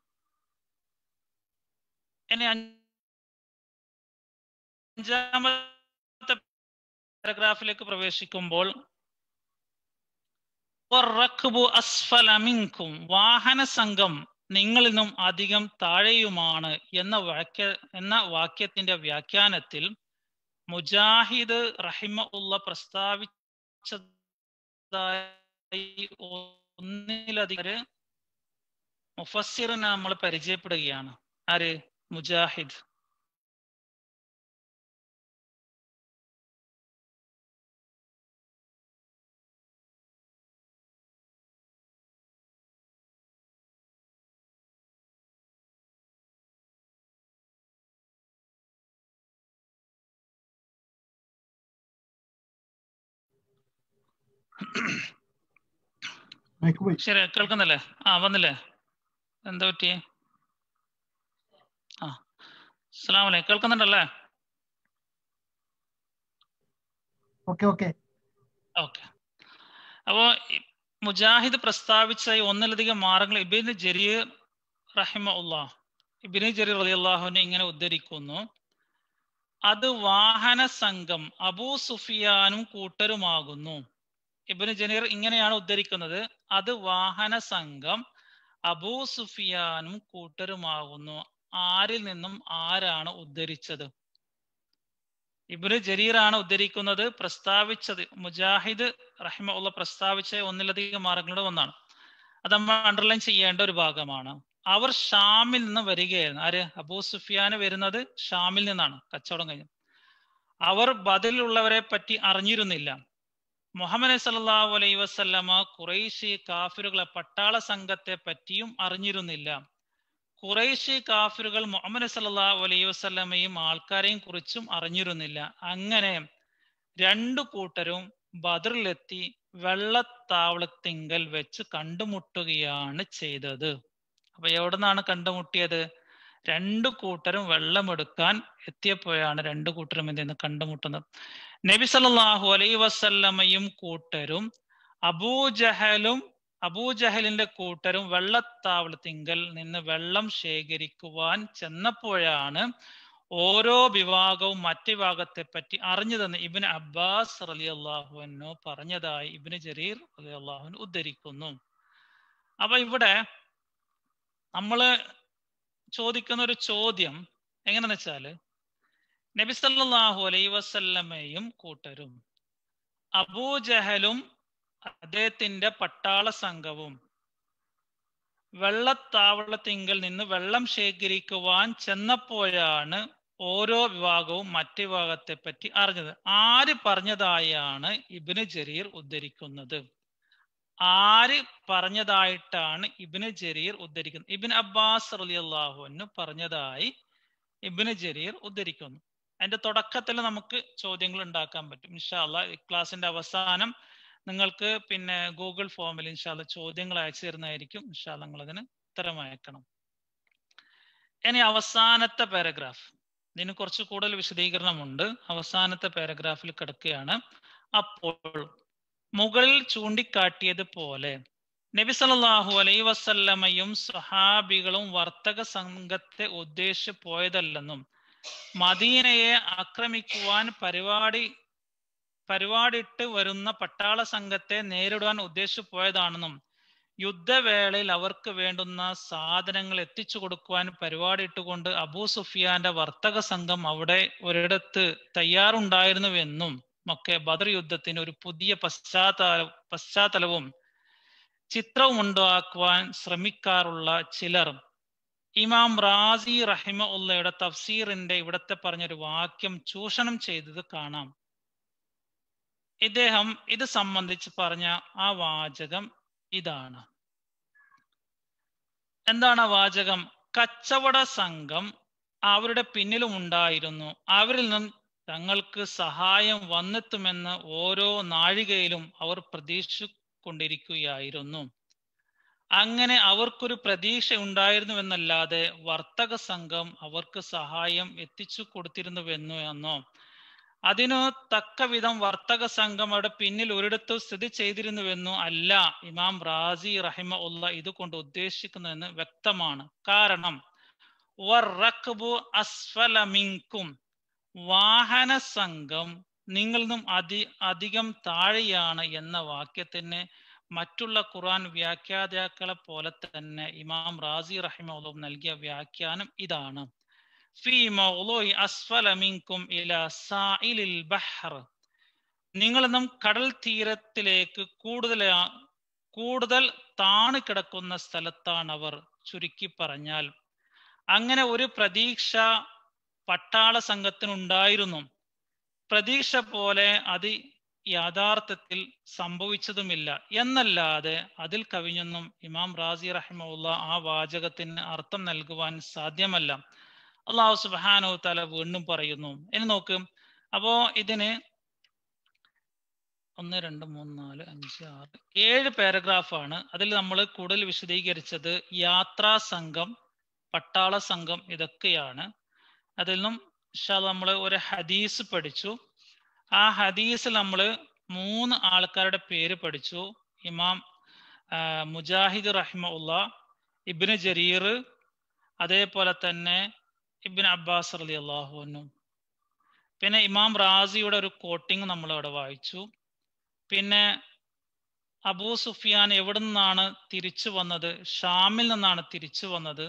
ഇനി അഞ്ചാമത്തെ പാരഗ്രാഫിലേക്ക് പ്രവേശിക്കുമ്പോൾ അസ്ഫലമിങ്കും വാഹന സംഘം നിങ്ങളിൽ നിന്നും അധികം താഴെയുമാണ് എന്ന വാക്യ എന്ന വാക്യത്തിന്റെ വ്യാഖ്യാനത്തിൽ മുജാഹിദ് റഹിമ ഉള്ള പ്രസ്താവിച്ചതായി ഒന്നിലധികം മുഫസ്സിറിനെ നമ്മൾ പരിചയപ്പെടുകയാണ് ആര് മുജാഹിദ് ശരി കേൾക്കുന്നല്ലേ ആ വന്നില്ലേ എന്താ പറ്റിയേ ആ അസ്സലാമലൈ കേൾക്കുന്നുണ്ടല്ലേ ഓക്കെ ഓക്കെ ഓക്കെ അപ്പോ മുജാഹിദ് പ്രസ്താവിച്ച ഒന്നിലധികം മാർഗങ്ങൾ ഇബിന് ജരീർ റഹിമ ഉള്ളാഹ് ഇബിന് ജരീർ അലി അള്ളാഹുവിനെ ഇങ്ങനെ ഉദ്ധരിക്കുന്നു അത് വാഹന സംഘം അബൂ സുഫിയാനും കൂട്ടരുമാകുന്നു ഇബിന് ജനീർ ഇങ്ങനെയാണ് ഉദ്ധരിക്കുന്നത് അത് വാഹന സംഘം അബൂ സുഫിയാനും കൂട്ടരുമാകുന്നു ആരിൽ നിന്നും ആരാണ് ഉദ്ധരിച്ചത് ഇബിന് ആണ് ഉദ്ധരിക്കുന്നത് പ്രസ്താവിച്ചത് മുജാഹിദ് റഹിമുള്ള പ്രസ്താവിച്ച ഒന്നിലധികം മാർഗങ്ങളുടെ ഒന്നാണ് അത് നമ്മൾ അണ്ടർലൈൻ ചെയ്യേണ്ട ഒരു ഭാഗമാണ് അവർ ഷാമിൽ നിന്ന് വരികയായിരുന്നു ആര് അബൂ സുഫിയാന് വരുന്നത് ഷാമിൽ നിന്നാണ് കച്ചവടം കഴിഞ്ഞു അവർ ബദലിലുള്ളവരെ പറ്റി അറിഞ്ഞിരുന്നില്ല മുഹമ്മദ് സല്ലാഹു അലൈ വസ്ല്ലമ കുറേശി കാഫിറുകളെ പട്ടാള സംഘത്തെ പറ്റിയും അറിഞ്ഞിരുന്നില്ല കുറേശി കാഫിറുകൾ മുഹമ്മദ് സല്ലാഹു അലൈ വസ്ല്ലമയും ആൾക്കാരെയും കുറിച്ചും അറിഞ്ഞിരുന്നില്ല അങ്ങനെ രണ്ടു കൂട്ടരും ബദറിലെത്തി വെള്ളത്താവളത്തിങ്കൽ വെച്ച് കണ്ടുമുട്ടുകയാണ് ചെയ്തത് അപ്പൊ നിന്നാണ് കണ്ടുമുട്ടിയത് രണ്ടു കൂട്ടരും വെള്ളമെടുക്കാൻ എത്തിയപ്പോഴാണ് രണ്ടു കൂട്ടരും എന്ത് ചെയ്യുന്നത് കണ്ടുമുട്ടുന്നത് നബിസല്ലാഹു അലൈ വസല്ലമയും കൂട്ടരും അബൂജഹലും അബൂജഹലിന്റെ കൂട്ടരും വെള്ളത്താവളത്തിങ്കൽ നിന്ന് വെള്ളം ശേഖരിക്കുവാൻ ചെന്നപ്പോഴാണ് ഓരോ വിഭാഗവും മറ്റു വിഭാഗത്തെ പറ്റി അറിഞ്ഞതെന്ന് ഇബിന് അബ്ബാസ് അലി അള്ളാഹുവിനോ പറഞ്ഞതായി ഇബിന് ജരീർ അലി അള്ളാഹുവിൻ ഉദ്ധരിക്കുന്നു അപ്പൊ ഇവിടെ നമ്മള് ചോദിക്കുന്ന ഒരു ചോദ്യം എങ്ങനെയാന്ന് വെച്ചാല് നബിസല്ലാഹു അലൈ വസല്ലമയും കൂട്ടരും അബൂജഹലും അദ്ദേഹത്തിന്റെ പട്ടാള സംഘവും വെള്ളത്താവളത്തിങ്കിൽ നിന്ന് വെള്ളം ശേഖരിക്കുവാൻ ചെന്നപ്പോഴാണ് ഓരോ വിഭാഗവും മറ്റു വിഭാഗത്തെ പറ്റി അറിഞ്ഞത് ആര് പറഞ്ഞതായാണ് ഇബിന് ജരീർ ഉദ്ധരിക്കുന്നത് ആര് പറഞ്ഞതായിട്ടാണ് ഇബിന് ജരീർ ഉദ്ധരിക്കുന്നത് ഇബിൻ അബ്ബാസ് അലി അള്ളാഹുവിന് പറഞ്ഞതായി ഇബിന് ജരീർ ഉദ്ധരിക്കുന്നു അതിന്റെ തുടക്കത്തിൽ നമുക്ക് ചോദ്യങ്ങൾ ഉണ്ടാക്കാൻ പറ്റും ഇൻഷാല്ല ക്ലാസ്സിന്റെ അവസാനം നിങ്ങൾക്ക് പിന്നെ ഗൂഗിൾ ഫോമിൽ ഇൻഷാല്ല ചോദ്യങ്ങൾ അയച്ചു തരുന്നതായിരിക്കും ഇൻഷാല്ല നിങ്ങൾ അതിന് ഉത്തരം അയക്കണം ഇനി അവസാനത്തെ പാരഗ്രാഫ് ഇതിന് കുറച്ച് കൂടുതൽ വിശദീകരണമുണ്ട് അവസാനത്തെ പാരഗ്രാഫിൽ കിടക്കുകയാണ് അപ്പോൾ മുകളിൽ ചൂണ്ടിക്കാട്ടിയതുപോലെ നബി സല്ലാഹു അലൈ വസല്ലമയും സഹാബികളും വർത്തക സംഘത്തെ ഉദ്ദേശിച്ച് പോയതല്ലെന്നും മദീനയെ ആക്രമിക്കുവാൻ പരിപാടി പരിപാടിയിട്ട് വരുന്ന പട്ടാള സംഘത്തെ നേരിടുവാൻ ഉദ്ദേശിച്ചു പോയതാണെന്നും യുദ്ധവേളയിൽ അവർക്ക് വേണ്ടുന്ന സാധനങ്ങൾ എത്തിച്ചു കൊടുക്കുവാൻ പരിപാടിയിട്ടുകൊണ്ട് അബൂ സുഫിയാന്റെ വർത്തക സംഘം അവിടെ ഒരിടത്ത് തയ്യാറുണ്ടായിരുന്നുവെന്നും ഒക്കെ ബദർ യുദ്ധത്തിന് ഒരു പുതിയ പശ്ചാത്തല പശ്ചാത്തലവും ചിത്രവും ഉണ്ടാക്കുവാൻ ശ്രമിക്കാറുള്ള ചിലർ ഇമാം റാസി റഹിമ ഉള്ളയുടെ തഫ്സീറിന്റെ ഇവിടത്തെ പറഞ്ഞൊരു വാക്യം ചൂഷണം ചെയ്തത് കാണാം ഇദ്ദേഹം ഇത് സംബന്ധിച്ച് പറഞ്ഞ ആ വാചകം ഇതാണ് എന്താണ് ആ വാചകം കച്ചവട സംഘം അവരുടെ പിന്നിലും ഉണ്ടായിരുന്നു അവരിൽ നിന്നും തങ്ങൾക്ക് സഹായം വന്നെത്തുമെന്ന് ഓരോ നാഴികയിലും അവർ കൊണ്ടിരിക്കുകയായിരുന്നു അങ്ങനെ അവർക്കൊരു പ്രതീക്ഷ ഉണ്ടായിരുന്നുവെന്നല്ലാതെ വർത്തക സംഘം അവർക്ക് സഹായം എത്തിച്ചു കൊടുത്തിരുന്നുവെന്നു എന്നോ അതിനു തക്കവിധം വർത്തക സംഘം അവിടെ പിന്നിൽ ഒരിടത്ത് സ്ഥിതി ചെയ്തിരുന്നുവെന്നു അല്ല ഇമാം റാസി റഹിമ ഉള്ള ഇതുകൊണ്ട് ഉദ്ദേശിക്കുന്നുവെന്ന് വ്യക്തമാണ് കാരണം അസ്ഫലമിങ്കും വാഹന സംഘം നിങ്ങളിൽ നിന്നും അധികം താഴെയാണ് എന്ന വാക്യത്തിന് മറ്റുള്ള ഖുർആൻ വ്യാഖ്യാതാക്കളെ പോലെ തന്നെ ഇമാം റാസി റഹിമോലും നൽകിയ വ്യാഖ്യാനം ഇതാണ് നിങ്ങൾ നാം കടൽ തീരത്തിലേക്ക് കൂടുതൽ കൂടുതൽ താണ് കിടക്കുന്ന സ്ഥലത്താണ് അവർ ചുരുക്കി പറഞ്ഞാൽ അങ്ങനെ ഒരു പ്രതീക്ഷ പട്ടാള സംഘത്തിനുണ്ടായിരുന്നു പ്രതീക്ഷ പോലെ അതി യാഥാർത്ഥത്തിൽ സംഭവിച്ചതുമില്ല എന്നല്ലാതെ അതിൽ കവിഞ്ഞൊന്നും ഇമാം റാസി റഹിമുള്ള ആ വാചകത്തിന് അർത്ഥം നൽകുവാൻ സാധ്യമല്ല അള്ളാഹു സുബാനോ തല വീണ്ടും പറയുന്നു ഇനി നോക്ക് അപ്പോ ഇതിന് ഒന്ന് രണ്ട് മൂന്ന് നാല് അഞ്ച് ആറ് ഏഴ് പാരഗ്രാഫാണ് അതിൽ നമ്മൾ കൂടുതൽ വിശദീകരിച്ചത് യാത്രാ സംഘം പട്ടാള സംഘം ഇതൊക്കെയാണ് അതിൽ നിന്നും നമ്മൾ ഒരു ഹദീസ് പഠിച്ചു ആ ഹദീസിൽ നമ്മൾ മൂന്ന് ആൾക്കാരുടെ പേര് പഠിച്ചു ഇമാം മുജാഹിദ് റഹിമ ഉള്ള ഇബിന് ജരീർ അതേപോലെ തന്നെ ഇബിൻ അബ്ബാസ് അലി അള്ളാഹുനും പിന്നെ ഇമാം റാസിയുടെ ഒരു കോട്ടിങ് നമ്മൾ അവിടെ വായിച്ചു പിന്നെ അബൂ സുഫിയാൻ എവിടെ നിന്നാണ് തിരിച്ചു വന്നത് ഷാമിൽ നിന്നാണ് തിരിച്ചു വന്നത്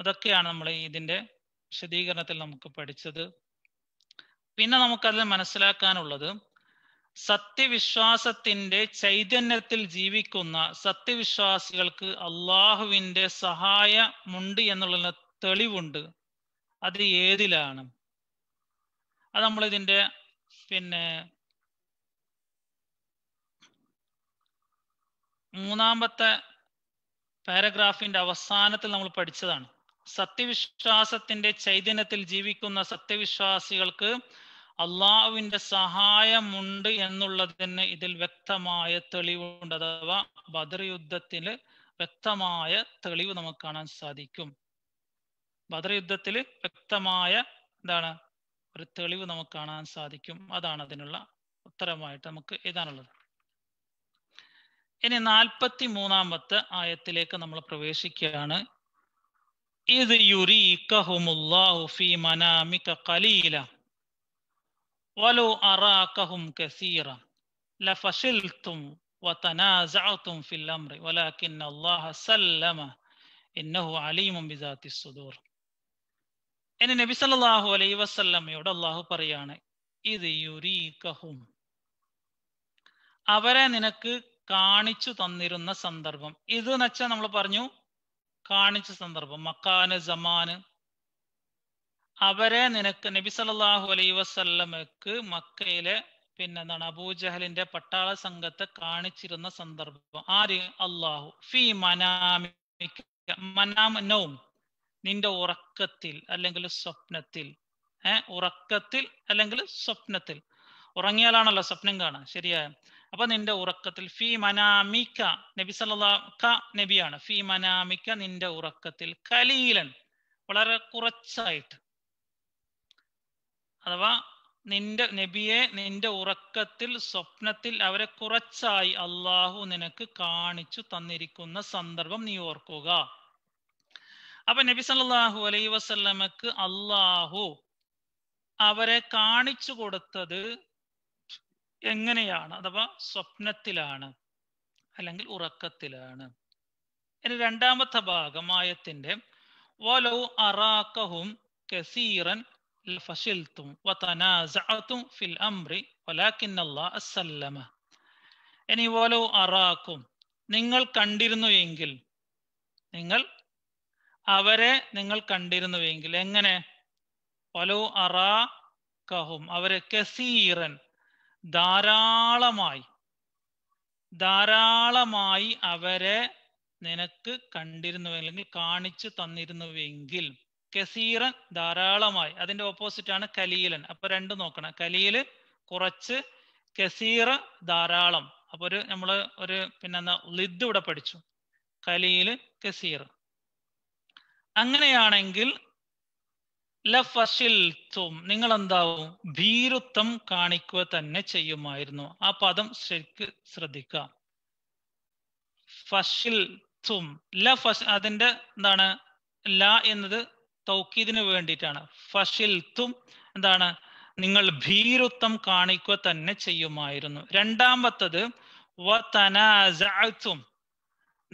അതൊക്കെയാണ് നമ്മൾ ഇതിൻ്റെ വിശദീകരണത്തിൽ നമുക്ക് പഠിച്ചത് പിന്നെ നമുക്കതിൽ മനസ്സിലാക്കാനുള്ളത് സത്യവിശ്വാസത്തിന്റെ ചൈതന്യത്തിൽ ജീവിക്കുന്ന സത്യവിശ്വാസികൾക്ക് അള്ളാഹുവിന്റെ സഹായമുണ്ട് എന്നുള്ള തെളിവുണ്ട് അത് ഏതിലാണ് അത് നമ്മൾ ഇതിന്റെ പിന്നെ മൂന്നാമത്തെ പാരഗ്രാഫിന്റെ അവസാനത്തിൽ നമ്മൾ പഠിച്ചതാണ് സത്യവിശ്വാസത്തിന്റെ ചൈതന്യത്തിൽ ജീവിക്കുന്ന സത്യവിശ്വാസികൾക്ക് അള്ളാഹുവിന്റെ സഹായമുണ്ട് എന്നുള്ളതിന് ഇതിൽ വ്യക്തമായ തെളിവുണ്ട് അഥവാ ബദർ യുദ്ധത്തില് വ്യക്തമായ തെളിവ് നമുക്ക് കാണാൻ സാധിക്കും ബദർ യുദ്ധത്തിൽ വ്യക്തമായ എന്താണ് ഒരു തെളിവ് നമുക്ക് കാണാൻ സാധിക്കും അതാണ് അതിനുള്ള ഉത്തരമായിട്ട് നമുക്ക് എഴുതാനുള്ളത് ഇനി നാൽപ്പത്തി മൂന്നാമത്തെ ആയത്തിലേക്ക് നമ്മൾ പ്രവേശിക്കുകയാണ് ഇത് യുരീക്കഹുമുല്ലാഹു ഫീ മനാമിക കലീല നബി അള്ളാഹു പറയാണ് ഇത് അവരെ നിനക്ക് കാണിച്ചു തന്നിരുന്ന സന്ദർഭം ഇത് എന്ന് വെച്ചാൽ നമ്മൾ പറഞ്ഞു കാണിച്ച സന്ദർഭം മക്കാന് ജമാന് അവരെ നിനക്ക് നബി സല്ലാഹു അലൈ വസല്ലമക്ക് മക്കയിലെ പിന്നെന്താണ് അബൂജഹലിന്റെ പട്ടാള സംഘത്തെ കാണിച്ചിരുന്ന സന്ദർഭം ആര് അള്ളാഹു ഫി മനാമിക്ക മനാമനവും നിന്റെ ഉറക്കത്തിൽ അല്ലെങ്കിൽ സ്വപ്നത്തിൽ ഏർ ഉറക്കത്തിൽ അല്ലെങ്കിൽ സ്വപ്നത്തിൽ ഉറങ്ങിയാലാണല്ലോ സ്വപ്നം കാണാൻ ശരിയായ അപ്പൊ നിന്റെ ഉറക്കത്തിൽ ഫി മനാമിക്ക നബി സല്ലാ ക നബിയാണ് ഫി മനാമിക്ക നിന്റെ ഉറക്കത്തിൽ കലീലൻ വളരെ കുറച്ചായിട്ട് അഥവാ നിന്റെ നബിയെ നിന്റെ ഉറക്കത്തിൽ സ്വപ്നത്തിൽ അവരെ കുറച്ചായി അള്ളാഹു നിനക്ക് കാണിച്ചു തന്നിരിക്കുന്ന സന്ദർഭം നീ ഓർക്കുക അപ്പൊ നബി സല്ലാഹു അലൈ വസല്ലമക്ക് അള്ളാഹു അവരെ കാണിച്ചു കൊടുത്തത് എങ്ങനെയാണ് അഥവാ സ്വപ്നത്തിലാണ് അല്ലെങ്കിൽ ഉറക്കത്തിലാണ് ഇനി രണ്ടാമത്തെ ഭാഗം ആയത്തിന്റെ അറാക്കഹും കസീറൻ ലഫസിൽത്തും വതനാസഅതും ഫിൽ അംറി വലാകിന്ന അസല്ലമ എനി ഇനി വലോ അറാക്കും നിങ്ങൾ കണ്ടിരുന്നുവെങ്കിൽ നിങ്ങൾ അവരെ നിങ്ങൾ കണ്ടിരുന്നുവെങ്കിൽ എങ്ങനെ വലോ അറാ കഹും അവരെ കസീറൻ ധാരാളമായി ധാരാളമായി അവരെ നിനക്ക് കണ്ടിരുന്നുവെങ്കിൽ കാണിച്ചു തന്നിരുന്നുവെങ്കിൽ കസീറൻ ധാരാളമായി അതിന്റെ ഓപ്പോസിറ്റ് ആണ് കലീലൻ അപ്പൊ രണ്ടും നോക്കണം കലീല് കുറച്ച് കസീറ ധാരാളം അപ്പൊ ഒരു നമ്മൾ ഒരു പിന്നെന്താ ലിദ് ഇവിടെ പഠിച്ചു കലീല് കസീർ അങ്ങനെയാണെങ്കിൽ നിങ്ങൾ എന്താവും ഭീരുത്വം കാണിക്കുക തന്നെ ചെയ്യുമായിരുന്നു ആ പദം ശരിക്ക് ശ്രദ്ധിക്കാം ഫഷിൽ അതിന്റെ എന്താണ് ല എന്നത് തൗക്കീദിന് വേണ്ടിയിട്ടാണ് ഫഷിൽ തും എന്താണ് നിങ്ങൾ ഭീരുത്വം കാണിക്കുക തന്നെ ചെയ്യുമായിരുന്നു രണ്ടാമത്തത് വനാസും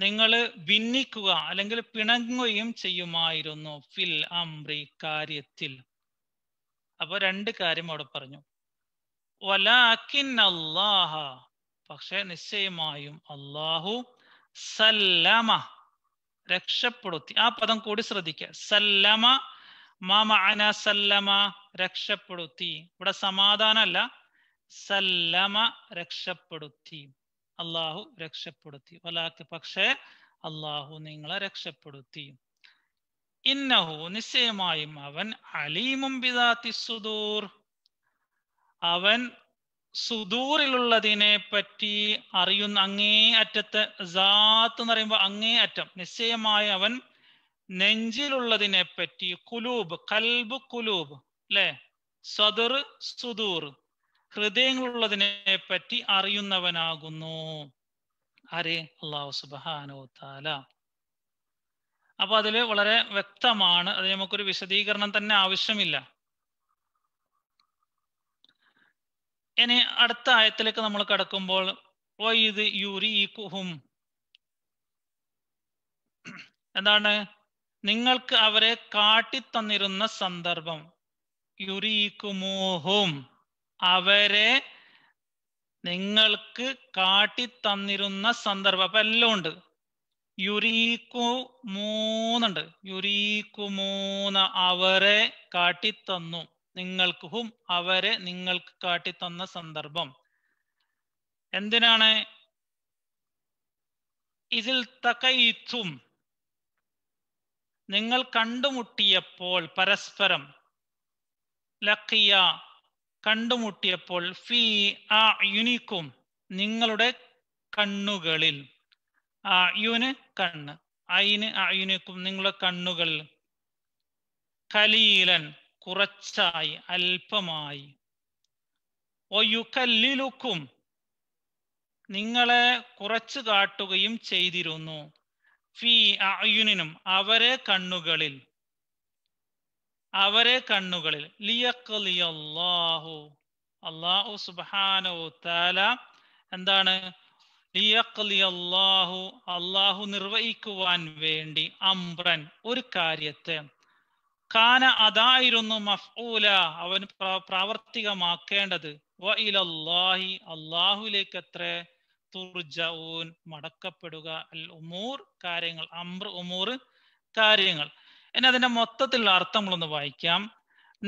നിങ്ങൾ ഭിന്നിക്കുക അല്ലെങ്കിൽ പിണങ്ങുകയും ചെയ്യുമായിരുന്നു ഫിൽ അമ്രി കാര്യത്തിൽ അപ്പൊ രണ്ട് കാര്യം അവിടെ പറഞ്ഞു പക്ഷെ നിശ്ചയമായും അള്ളാഹു സല്ലമ രക്ഷപ്പെടുത്തി ആ പദം കൂടി ശ്രദ്ധിക്കുക സല്ലമ മാമഅന സല്ലമ രക്ഷപ്പെടുത്തി ഇവിടെ സമാധാനമല്ല സല്ലമ രക്ഷപ്പെടുത്തി അള്ളാഹു രക്ഷപ്പെടുത്തി വലാക്ക് പക്ഷേ അള്ളാഹു നിങ്ങളെ രക്ഷപ്പെടുത്തി ഇന്നഹു നിശ്ചയമായും അവൻ അലീമും അവൻ സുദൂറിലുള്ളതിനെ പറ്റി അറിയുന്ന അങ്ങേ അറ്റത്തെ ജാത്ത് എന്ന് പറയുമ്പോൾ അങ്ങേ അറ്റം നിശ്ചയമായ അവൻ നെഞ്ചിലുള്ളതിനെ പറ്റി കുലൂബ് കൽബ് കുലൂബ് അല്ലെ സദർ സുദൂർ ഹൃദയങ്ങളുള്ളതിനെ പറ്റി അറിയുന്നവനാകുന്നു ആരെ അള്ളാഹു സുബാനോ താല അപ്പൊ അതില് വളരെ വ്യക്തമാണ് അത് നമുക്കൊരു വിശദീകരണം തന്നെ ആവശ്യമില്ല ഇനി അടുത്ത ആയത്തിലേക്ക് നമ്മൾ കടക്കുമ്പോൾ യൂരി എന്താണ് നിങ്ങൾക്ക് അവരെ കാട്ടിത്തന്നിരുന്ന സന്ദർഭം യുറിയിക്കുമോഹും അവരെ നിങ്ങൾക്ക് കാട്ടിത്തന്നിരുന്ന സന്ദർഭം അപ്പൊ എല്ലാം ഉണ്ട് യുരീക്കു മൂന്നുണ്ട് യുരീക്കു മൂന്ന് അവരെ കാട്ടിത്തന്നു നിങ്ങൾക്ക് അവരെ നിങ്ങൾക്ക് കാട്ടിത്തന്ന സന്ദർഭം എന്തിനാണ് ഇതിൽ തകയിത്തും നിങ്ങൾ കണ്ടുമുട്ടിയപ്പോൾ പരസ്പരം ലക്കിയ കണ്ടുമുട്ടിയപ്പോൾ ഫീ ആ യുനിക്കും നിങ്ങളുടെ കണ്ണുകളിൽ ആ യുന് കണ്ണ് അയിന് യുനിക്കും നിങ്ങളുടെ കണ്ണുകളിൽ കലീലൻ കുറച്ചായി അല്പമായി ഓ യുക്കല്ലിലുക്കും നിങ്ങളെ കുറച്ചു കാട്ടുകയും ചെയ്തിരുന്നു ഫി അയുനും അവരെ കണ്ണുകളിൽ അവരെ കണ്ണുകളിൽ ലിയക്കലിയാഹു അള്ളാഹു സുബാനോ താല എന്താണ് ലിയക്കലിയല്ലാഹു അള്ളാഹു നിർവഹിക്കുവാൻ വേണ്ടി അംബ്രൻ ഒരു കാര്യത്തെ കാന അതായിരുന്നു മഫ്ഊല അവൻ പ്രാവർത്തികമാക്കേണ്ടത് വഇലല്ലാഹി അള്ളാഹുലേക്ക് എത്ര തുർജഊൻ മടക്കപ്പെടുക അൽ ഉമൂർ കാര്യങ്ങൾ അംറു ഉമൂർ കാര്യങ്ങൾ എന്നെ അതിന്റെ മൊത്തത്തിലുള്ള അർത്ഥങ്ങളൊന്ന് വായിക്കാം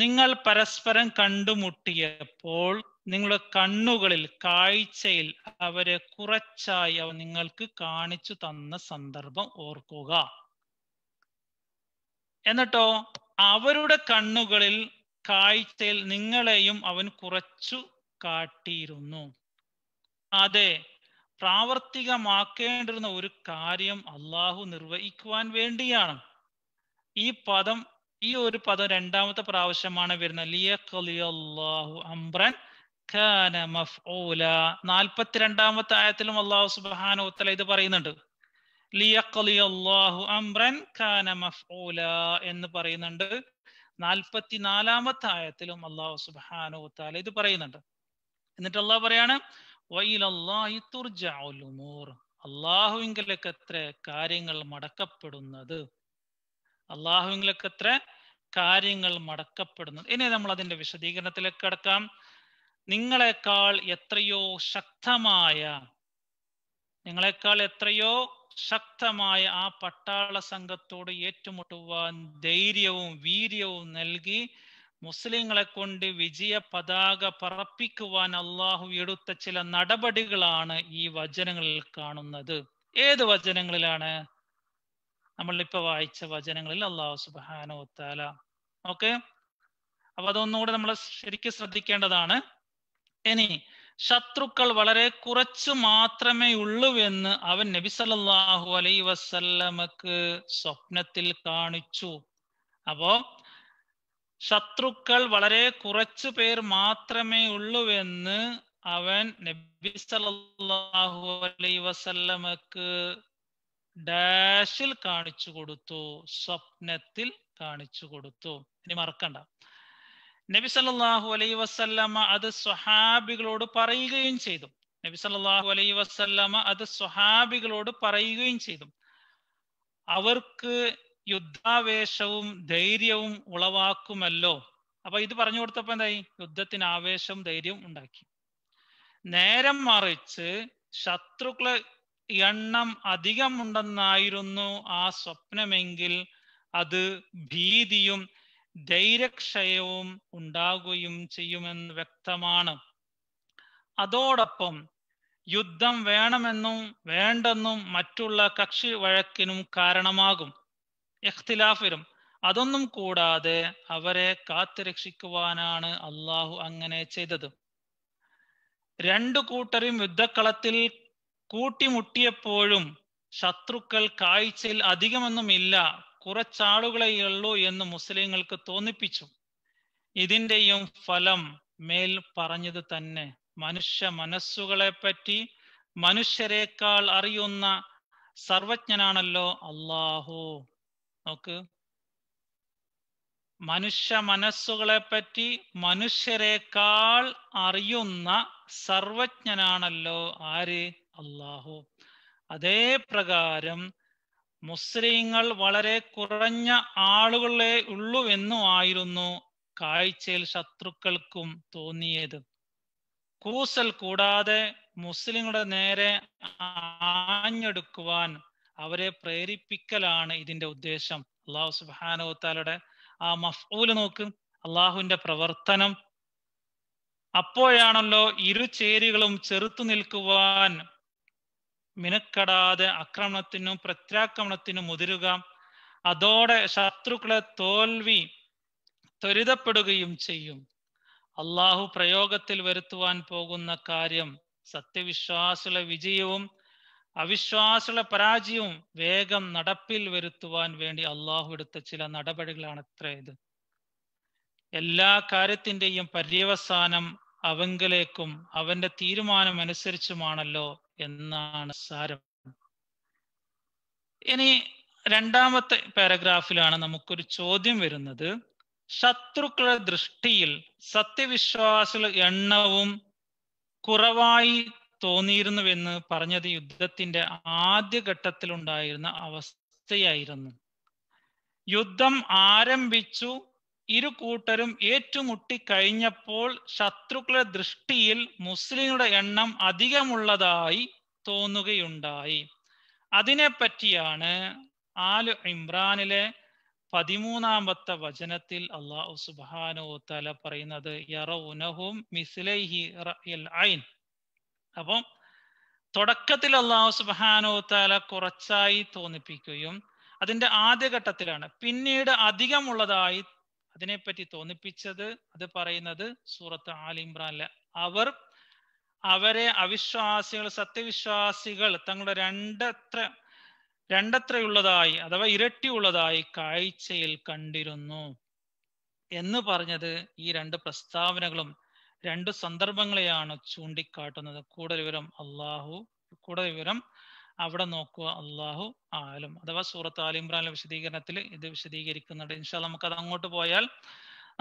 നിങ്ങൾ പരസ്പരം കണ്ടുമുട്ടിയപ്പോൾ നിങ്ങളുടെ കണ്ണുകളിൽ കാഴ്ചയിൽ അവരെ കുറച്ചായി അവ നിങ്ങൾക്ക് കാണിച്ചു തന്ന സന്ദർഭം ഓർക്കുക എന്നിട്ടോ അവരുടെ കണ്ണുകളിൽ കാഴ്ചയിൽ നിങ്ങളെയും അവൻ കുറച്ചു കാട്ടിയിരുന്നു അതെ പ്രാവർത്തികമാക്കേണ്ടിരുന്ന ഒരു കാര്യം അള്ളാഹു നിർവഹിക്കുവാൻ വേണ്ടിയാണ് ഈ പദം ഈ ഒരു പദം രണ്ടാമത്തെ പ്രാവശ്യമാണ് വരുന്നത് ലിയഖലിയല്ലാഹു അംബ്രൻ നാൽപ്പത്തിരണ്ടാമത്തെ ആയത്തിലും അള്ളാഹു സുബാനോത്തല ഇത് പറയുന്നുണ്ട് കാന എന്ന് പറയുന്നുണ്ട് നാൽപ്പത്തി നാലാമത്തെ ആയത്തിലും അള്ളാഹു സുബാനു താല ഇത് പറയുന്നുണ്ട് എന്നിട്ട് അള്ളാഹ് പറയാണ് അള്ളാഹുവിങ്കിലേക്ക് എത്ര കാര്യങ്ങൾ മടക്കപ്പെടുന്നത് അള്ളാഹുവിങ്കിലേക്ക് എത്ര കാര്യങ്ങൾ മടക്കപ്പെടുന്നത് ഇനി നമ്മൾ അതിന്റെ വിശദീകരണത്തിലേക്ക് കടക്കാം നിങ്ങളെക്കാൾ എത്രയോ ശക്തമായ നിങ്ങളെക്കാൾ എത്രയോ ശക്തമായ ആ പട്ടാള സംഘത്തോട് ഏറ്റുമുട്ടുവാൻ ധൈര്യവും വീര്യവും നൽകി മുസ്ലിങ്ങളെ കൊണ്ട് വിജയ പതാക പറപ്പിക്കുവാൻ അള്ളാഹു എടുത്ത ചില നടപടികളാണ് ഈ വചനങ്ങളിൽ കാണുന്നത് ഏത് വചനങ്ങളിലാണ് നമ്മൾ ഇപ്പൊ വായിച്ച വചനങ്ങളിൽ അള്ളാഹു സുബാനോ താല ഓക്കെ അപ്പൊ അതൊന്നുകൂടെ നമ്മൾ ശരിക്കും ശ്രദ്ധിക്കേണ്ടതാണ് ഇനി ശത്രുക്കൾ വളരെ കുറച്ചു മാത്രമേ ഉള്ളൂ എന്ന് അവൻ നബി സല്ലാഹു അലൈ വസല്ലമക്ക് സ്വപ്നത്തിൽ കാണിച്ചു അപ്പോ ശത്രുക്കൾ വളരെ കുറച്ചു പേർ മാത്രമേ ഉള്ളൂ എന്ന് അവൻ നബി സല്ലാഹു അലൈ വസല്ലമക്ക് ഡാഷിൽ കാണിച്ചു കൊടുത്തു സ്വപ്നത്തിൽ കാണിച്ചു കൊടുത്തു ഇനി മറക്കണ്ട നബി സല്ലാഹു അലൈ വസല്ലമ അത് സ്വഹാബികളോട് പറയുകയും ചെയ്തു നബി സല്ലാഹു അലൈ വസല്ലമ അത് സ്വഹാബികളോട് പറയുകയും ചെയ്തു അവർക്ക് യുദ്ധാവേശവും ധൈര്യവും ഉളവാക്കുമല്ലോ അപ്പൊ ഇത് പറഞ്ഞു കൊടുത്തപ്പോ എന്തായി യുദ്ധത്തിന് ആവേശവും ധൈര്യവും ഉണ്ടാക്കി നേരം മറിച്ച് ശത്രുക്കളെ എണ്ണം അധികമുണ്ടെന്നായിരുന്നു ആ സ്വപ്നമെങ്കിൽ അത് ഭീതിയും ധൈര്യക്ഷയവും ഉണ്ടാകുകയും ചെയ്യുമെന്ന് വ്യക്തമാണ് അതോടൊപ്പം യുദ്ധം വേണമെന്നും വേണ്ടെന്നും മറ്റുള്ള കക്ഷി വഴക്കിനും കാരണമാകും എഖ്തിലാഫിനും അതൊന്നും കൂടാതെ അവരെ കാത്തുരക്ഷിക്കുവാനാണ് അള്ളാഹു അങ്ങനെ ചെയ്തത് രണ്ടു കൂട്ടരും യുദ്ധക്കളത്തിൽ കൂട്ടിമുട്ടിയപ്പോഴും ശത്രുക്കൾ കാഴ്ചയിൽ അധികമൊന്നുമില്ല കുറച്ചാളുകളെ ഉള്ളൂ എന്ന് മുസ്ലിങ്ങൾക്ക് തോന്നിപ്പിച്ചു ഇതിൻ്റെയും ഫലം മേൽ പറഞ്ഞത് തന്നെ മനുഷ്യ മനസ്സുകളെ പറ്റി മനുഷ്യരെക്കാൾ അറിയുന്ന സർവജ്ഞനാണല്ലോ അള്ളാഹു നോക്ക് മനുഷ്യ മനസ്സുകളെ പറ്റി മനുഷ്യരെക്കാൾ അറിയുന്ന സർവജ്ഞനാണല്ലോ ആര് അള്ളാഹു അതേ പ്രകാരം മുസ്ലിങ്ങൾ വളരെ കുറഞ്ഞ ആളുകളെ ഉള്ളൂ ആയിരുന്നു കാഴ്ചയിൽ ശത്രുക്കൾക്കും തോന്നിയത് കൂസൽ കൂടാതെ മുസ്ലിങ്ങളുടെ നേരെ ആഞ്ഞെടുക്കുവാൻ അവരെ പ്രേരിപ്പിക്കലാണ് ഇതിന്റെ ഉദ്ദേശം അള്ളാഹു സുബാനോത്താലയുടെ ആ മഫൂല് നോക്ക് അള്ളാഹുവിന്റെ പ്രവർത്തനം അപ്പോഴാണല്ലോ ഇരു ചേരികളും ചെറുത്തു നിൽക്കുവാൻ മിനക്കെടാതെ ആക്രമണത്തിനും പ്രത്യാക്രമണത്തിനും മുതിരുക അതോടെ ശത്രുക്കളെ തോൽവി ത്വരിതപ്പെടുകയും ചെയ്യും അള്ളാഹു പ്രയോഗത്തിൽ വരുത്തുവാൻ പോകുന്ന കാര്യം സത്യവിശ്വാസികളെ വിജയവും അവിശ്വാസികളെ പരാജയവും വേഗം നടപ്പിൽ വരുത്തുവാൻ വേണ്ടി അള്ളാഹു എടുത്ത ചില നടപടികളാണ് അത്ര ഇത് എല്ലാ കാര്യത്തിന്റെയും പര്യവസാനം അവങ്കിലേക്കും അവന്റെ തീരുമാനം അനുസരിച്ചുമാണല്ലോ എന്നാണ് സാരം ഇനി രണ്ടാമത്തെ പാരഗ്രാഫിലാണ് നമുക്കൊരു ചോദ്യം വരുന്നത് ശത്രുക്കളുടെ ദൃഷ്ടിയിൽ സത്യവിശ്വാസികൾ എണ്ണവും കുറവായി തോന്നിയിരുന്നുവെന്ന് പറഞ്ഞത് യുദ്ധത്തിന്റെ ഉണ്ടായിരുന്ന അവസ്ഥയായിരുന്നു യുദ്ധം ആരംഭിച്ചു ഇരു കൂട്ടരും ഏറ്റുമുട്ടി കഴിഞ്ഞപ്പോൾ ശത്രുക്കളുടെ ദൃഷ്ടിയിൽ മുസ്ലിങ്ങളുടെ എണ്ണം അധികമുള്ളതായി തോന്നുകയുണ്ടായി അതിനെ പറ്റിയാണ് ആലു ഇമ്രാനിലെ പതിമൂന്നാമത്തെ വചനത്തിൽ അള്ളാഹു സുബാനോ തല പറയുന്നത് ഐൻ അപ്പം തുടക്കത്തിൽ അള്ളാഹു സുബാനോ തല കുറച്ചായി തോന്നിപ്പിക്കുകയും അതിന്റെ ആദ്യഘട്ടത്തിലാണ് പിന്നീട് അധികമുള്ളതായി അതിനെപ്പറ്റി തോന്നിപ്പിച്ചത് അത് പറയുന്നത് സൂറത്ത് ആൽ അവർ അവരെ അവിശ്വാസികൾ സത്യവിശ്വാസികൾ തങ്ങളുടെ രണ്ടത്ര രണ്ടത്രയുള്ളതായി അഥവാ ഇരട്ടിയുള്ളതായി കാഴ്ചയിൽ കണ്ടിരുന്നു എന്ന് പറഞ്ഞത് ഈ രണ്ട് പ്രസ്താവനകളും രണ്ട് സന്ദർഭങ്ങളെയാണ് ചൂണ്ടിക്കാട്ടുന്നത് കൂടുതൽ വിവരം അള്ളാഹു കൂടുതൽ വിവരം അവിടെ നോക്കുക അള്ളാഹു ആലം അഥവാ സൂറത്ത് ആലിമ്രാനിലെ വിശദീകരണത്തിൽ ഇത് വിശദീകരിക്കുന്നുണ്ട് ഇൻഷാ നമുക്ക് അത് അങ്ങോട്ട് പോയാൽ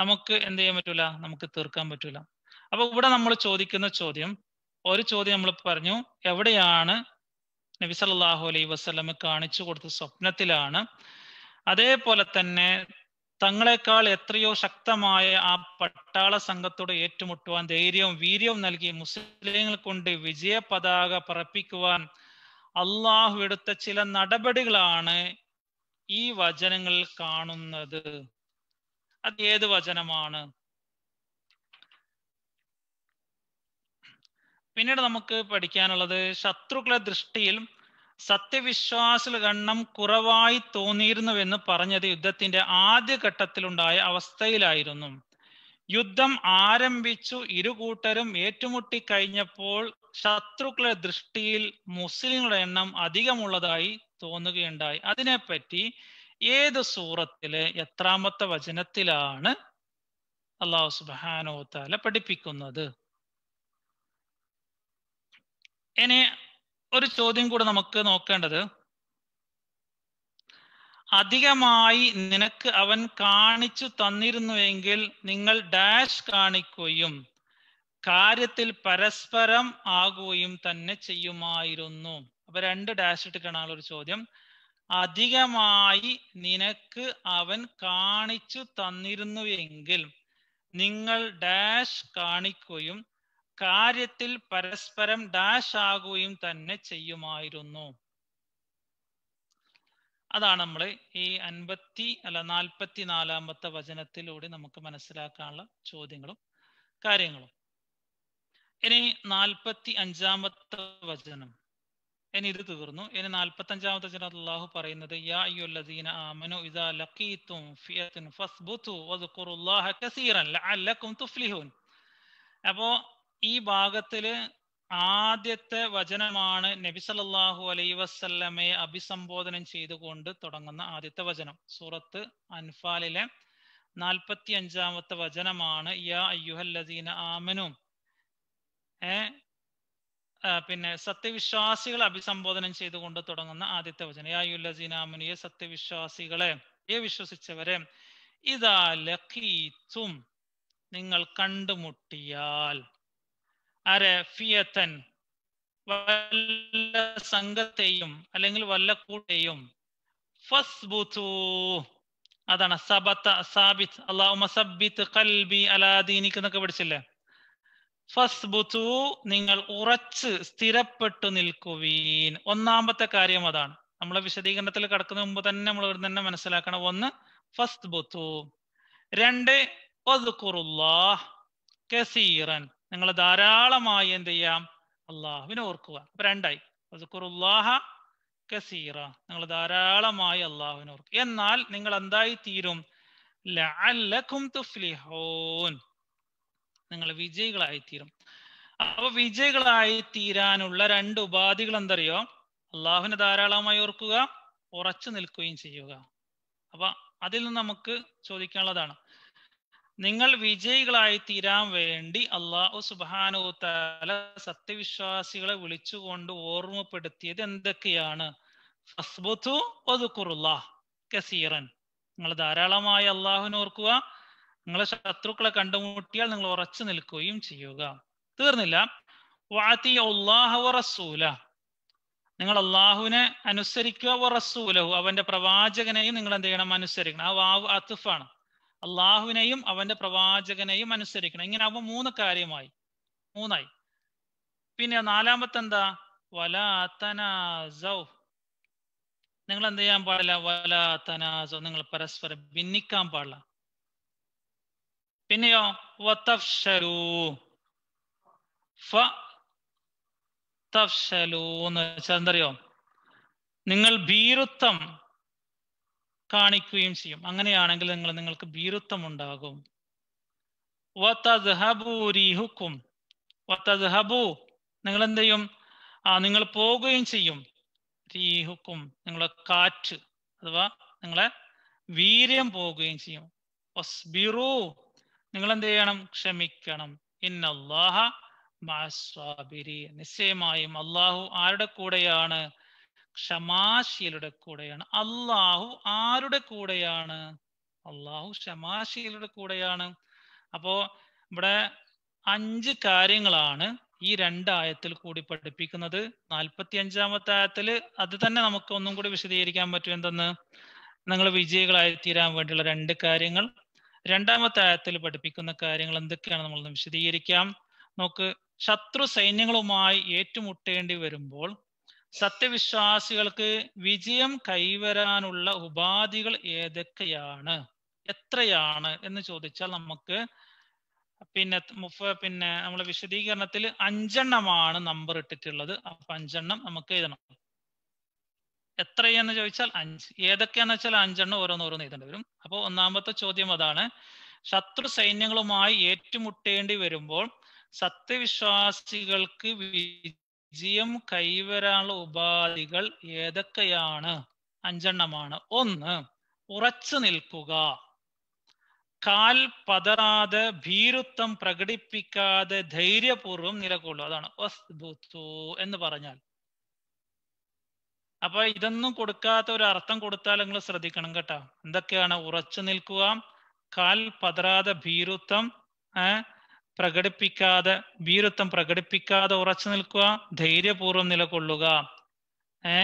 നമുക്ക് എന്ത് ചെയ്യാൻ പറ്റൂല നമുക്ക് തീർക്കാൻ പറ്റൂല അപ്പൊ ഇവിടെ നമ്മൾ ചോദിക്കുന്ന ചോദ്യം ഒരു ചോദ്യം നമ്മൾ പറഞ്ഞു എവിടെയാണ് നബി അലൈ അലൈഹി കാണിച്ചു കൊടുത്ത സ്വപ്നത്തിലാണ് അതേപോലെ തന്നെ തങ്ങളെക്കാൾ എത്രയോ ശക്തമായ ആ പട്ടാള സംഘത്തോട് ഏറ്റുമുട്ടുവാൻ ധൈര്യവും വീര്യവും നൽകി മുസ്ലിങ്ങൾ കൊണ്ട് വിജയ പതാക പറപ്പിക്കുവാൻ അള്ളാഹു എടുത്ത ചില നടപടികളാണ് ഈ വചനങ്ങൾ കാണുന്നത് അത് ഏത് വചനമാണ് പിന്നീട് നമുക്ക് പഠിക്കാനുള്ളത് ശത്രുക്കളെ ദൃഷ്ടിയിൽ സത്യവിശ്വാസികൾ എണ്ണം കുറവായി തോന്നിയിരുന്നുവെന്ന് പറഞ്ഞത് യുദ്ധത്തിന്റെ ആദ്യ ഘട്ടത്തിലുണ്ടായ അവസ്ഥയിലായിരുന്നു യുദ്ധം ആരംഭിച്ചു ഇരു കൂട്ടരും ഏറ്റുമുട്ടി കഴിഞ്ഞപ്പോൾ ശത്രുക്കളുടെ ദൃഷ്ടിയിൽ മുസ്ലിങ്ങളുടെ എണ്ണം അധികമുള്ളതായി തോന്നുകയുണ്ടായി അതിനെപ്പറ്റി ഏത് സൂറത്തിലെ എത്രാമത്തെ വചനത്തിലാണ് അള്ളാഹു സുബാനോ താല പഠിപ്പിക്കുന്നത് ഇനി ഒരു ചോദ്യം കൂടെ നമുക്ക് നോക്കേണ്ടത് അധികമായി നിനക്ക് അവൻ കാണിച്ചു തന്നിരുന്നുവെങ്കിൽ നിങ്ങൾ ഡാഷ് കാണിക്കുകയും കാര്യത്തിൽ പരസ്പരം ആകുകയും തന്നെ ചെയ്യുമായിരുന്നു അപ്പൊ രണ്ട് ഡാഷ് ഇട്ടിട്ടാണ് ഒരു ചോദ്യം അധികമായി നിനക്ക് അവൻ കാണിച്ചു തന്നിരുന്നുവെങ്കിൽ നിങ്ങൾ ഡാഷ് കാണിക്കുകയും കാര്യത്തിൽ പരസ്പരം ഡാഷ് ആകുകയും തന്നെ ചെയ്യുമായിരുന്നു അതാണ് നമ്മൾ ഈ അൻപത്തി അല്ല നാൽപ്പത്തി നാലാമത്തെ വചനത്തിലൂടെ നമുക്ക് മനസ്സിലാക്കാനുള്ള ചോദ്യങ്ങളും കാര്യങ്ങളും ഇനി നാൽപ്പത്തി അഞ്ചാമത്തെ വചനം ഇനി ഇത് തീർന്നു ഇനി നാൽപ്പത്തി അഞ്ചാമത്തെ വചനം അള്ളാഹു പറയുന്നത് യാ ഇദാ ലഖീതും ഫസ്ബുതു കസീറൻ തുഫ്ലിഹൂൻ അപ്പോ ഈ ഭാഗത്തില് ആദ്യത്തെ വചനമാണ് നബി സല്ലല്ലാഹു അലൈഹി വസല്ലമയെ അഭിസംബോധനം ചെയ്തുകൊണ്ട് തുടങ്ങുന്ന ആദ്യത്തെ വചനം സൂറത്ത് അൻഫാലിലെ നാൽപ്പത്തി അഞ്ചാമത്തെ വചനമാണ് യാ അയ്യുഹല്ലദീന ആമനും പിന്നെ സത്യവിശ്വാസികളെ അഭിസംബോധനം ചെയ്തുകൊണ്ട് തുടങ്ങുന്ന ആദ്യത്തെ വചനം യാ സത്യവിശ്വാസികളെ ഏ വിശ്വസിച്ചവരെ ഇതാ ലഖീത്തും നിങ്ങൾ കണ്ടുമുട്ടിയാൽ അരെ ഫിയത്തൻ വല്ല സംഘത്തെയും അല്ലെങ്കിൽ വല്ല കൂടെയും അതാണ് സബത്ത സാബിത് അള്ളാഹു സബിത്ത് കൽബി അലാദീനിക്ക് എന്നൊക്കെ പഠിച്ചില്ലേ ഫസ്ബുത്തു നിങ്ങൾ ഉറച്ച് സ്ഥിരപ്പെട്ടു നിൽക്കുവീൻ ഒന്നാമത്തെ കാര്യം അതാണ് നമ്മളെ വിശദീകരണത്തിൽ കടക്കുന്ന മുമ്പ് തന്നെ നമ്മൾ ഇവിടെ തന്നെ മനസ്സിലാക്കണം ഒന്ന് ഫസ്റ്റ് ബുത്തു രണ്ട് കസീറൻ നിങ്ങൾ ധാരാളമായി എന്ത് ചെയ്യാം അള്ളാഹുവിനെ ഓർക്കുക അപ്പൊ രണ്ടായി കസീറ നിങ്ങൾ ധാരാളമായി അള്ളാഹുവിനെ ഓർക്കുക എന്നാൽ നിങ്ങൾ എന്തായി തീരും നിങ്ങൾ വിജയികളായിത്തീരും അപ്പൊ വിജയികളായി തീരാനുള്ള രണ്ട് ഉപാധികൾ എന്തറിയോ അള്ളാഹുവിനെ ധാരാളമായി ഓർക്കുക ഉറച്ചു നിൽക്കുകയും ചെയ്യുക അപ്പൊ അതിൽ നിന്ന് നമുക്ക് ചോദിക്കാനുള്ളതാണ് നിങ്ങൾ വിജയികളായി തീരാൻ വേണ്ടി അള്ളാഹു സുബാനോ താല സത്യവിശ്വാസികളെ വിളിച്ചുകൊണ്ട് ഓർമ്മപ്പെടുത്തിയത് എന്തൊക്കെയാണ് നിങ്ങൾ ധാരാളമായി അള്ളാഹുവിനെ ഓർക്കുക നിങ്ങളെ ശത്രുക്കളെ കണ്ടുമുട്ടിയാൽ നിങ്ങൾ ഉറച്ചു നിൽക്കുകയും ചെയ്യുക തീർന്നില്ല വാത്തി റസൂല നിങ്ങൾ അള്ളാഹുവിനെ അനുസരിക്കുക റസൂലഹു അവന്റെ പ്രവാചകനെയും നിങ്ങൾ എന്ത് ചെയ്യണം അനുസരിക്കണം ആ വാവ് അത്തുഫാണ് അള്ളാഹുവിനെയും അവന്റെ പ്രവാചകനെയും അനുസരിക്കണം ഇങ്ങനെ ആവുമ്പോൾ മൂന്ന് കാര്യമായി മൂന്നായി പിന്നെ നാലാമത്തെ എന്താ വല നിങ്ങൾ എന്ത് ചെയ്യാൻ പാടില്ല വല നിങ്ങൾ പരസ്പരം ഭിന്നിക്കാൻ പാടില്ല പിന്നെയോ എന്തറിയോ നിങ്ങൾ ഭീരുത്വം കാണിക്കുകയും ചെയ്യും അങ്ങനെയാണെങ്കിൽ നിങ്ങൾ നിങ്ങൾക്ക് ഭീരുത്വം ഉണ്ടാകും നിങ്ങൾ എന്ത് ചെയ്യും ആ നിങ്ങൾ പോകുകയും ചെയ്യും റീഹുക്കും നിങ്ങളെ കാറ്റ് അഥവാ നിങ്ങളെ വീര്യം പോകുകയും ചെയ്യും നിങ്ങൾ എന്ത് ചെയ്യണം ക്ഷമിക്കണം ഇന്നല്ലാഹ മാസ്വാബിരീൻ നിശ്ചയമായും അള്ളാഹു ആരുടെ കൂടെയാണ് ക്ഷമാശീലയുടെ കൂടെയാണ് അള്ളാഹു ആരുടെ കൂടെയാണ് അള്ളാഹു ക്ഷമാശീലയുടെ കൂടെയാണ് അപ്പോ ഇവിടെ അഞ്ച് കാര്യങ്ങളാണ് ഈ രണ്ടായത്തിൽ കൂടി പഠിപ്പിക്കുന്നത് നാൽപ്പത്തി അഞ്ചാമത്തെ ആയത്തിൽ അത് തന്നെ നമുക്ക് ഒന്നും കൂടി വിശദീകരിക്കാൻ പറ്റും എന്തെന്ന് നിങ്ങൾ വിജയികളായി തീരാൻ വേണ്ടിയുള്ള രണ്ട് കാര്യങ്ങൾ രണ്ടാമത്തെ ആയത്തിൽ പഠിപ്പിക്കുന്ന കാര്യങ്ങൾ എന്തൊക്കെയാണ് നമ്മളൊന്ന് വിശദീകരിക്കാം നോക്ക് ശത്രു സൈന്യങ്ങളുമായി ഏറ്റുമുട്ടേണ്ടി വരുമ്പോൾ സത്യവിശ്വാസികൾക്ക് വിജയം കൈവരാനുള്ള ഉപാധികൾ ഏതൊക്കെയാണ് എത്രയാണ് എന്ന് ചോദിച്ചാൽ നമുക്ക് പിന്നെ പിന്നെ നമ്മളെ വിശദീകരണത്തിൽ അഞ്ചെണ്ണമാണ് നമ്പർ ഇട്ടിട്ടുള്ളത് അപ്പൊ അഞ്ചെണ്ണം നമുക്ക് എഴുതണം എത്രയെന്ന് ചോദിച്ചാൽ അഞ്ച് ഏതൊക്കെയാന്ന് വെച്ചാൽ അഞ്ചെണ്ണം ഓരോന്ന് എഴുതേണ്ടി വരും അപ്പോൾ ഒന്നാമത്തെ ചോദ്യം അതാണ് ശത്രു സൈന്യങ്ങളുമായി ഏറ്റുമുട്ടേണ്ടി വരുമ്പോൾ സത്യവിശ്വാസികൾക്ക് വിജയം കൈവരാനുള്ള ഉപാധികൾ ഏതൊക്കെയാണ് അഞ്ചെണ്ണമാണ് ഒന്ന് ഉറച്ചു നിൽക്കുക കാൽ പതറാതെ ഭീരുത്വം പ്രകടിപ്പിക്കാതെ ധൈര്യപൂർവ്വം നിലകൊള്ളു അതാണ് എന്ന് പറഞ്ഞാൽ അപ്പൊ ഇതൊന്നും കൊടുക്കാത്ത ഒരു അർത്ഥം കൊടുത്താൽ നിങ്ങൾ ശ്രദ്ധിക്കണം കേട്ടോ എന്തൊക്കെയാണ് ഉറച്ചു നിൽക്കുക കാൽ പതരാതെ ഭീരുത്വം പ്രകടിപ്പിക്കാതെ ഭീരുത്വം പ്രകടിപ്പിക്കാതെ ഉറച്ചു നിൽക്കുക ധൈര്യപൂർവ്വം നിലകൊള്ളുക ഏ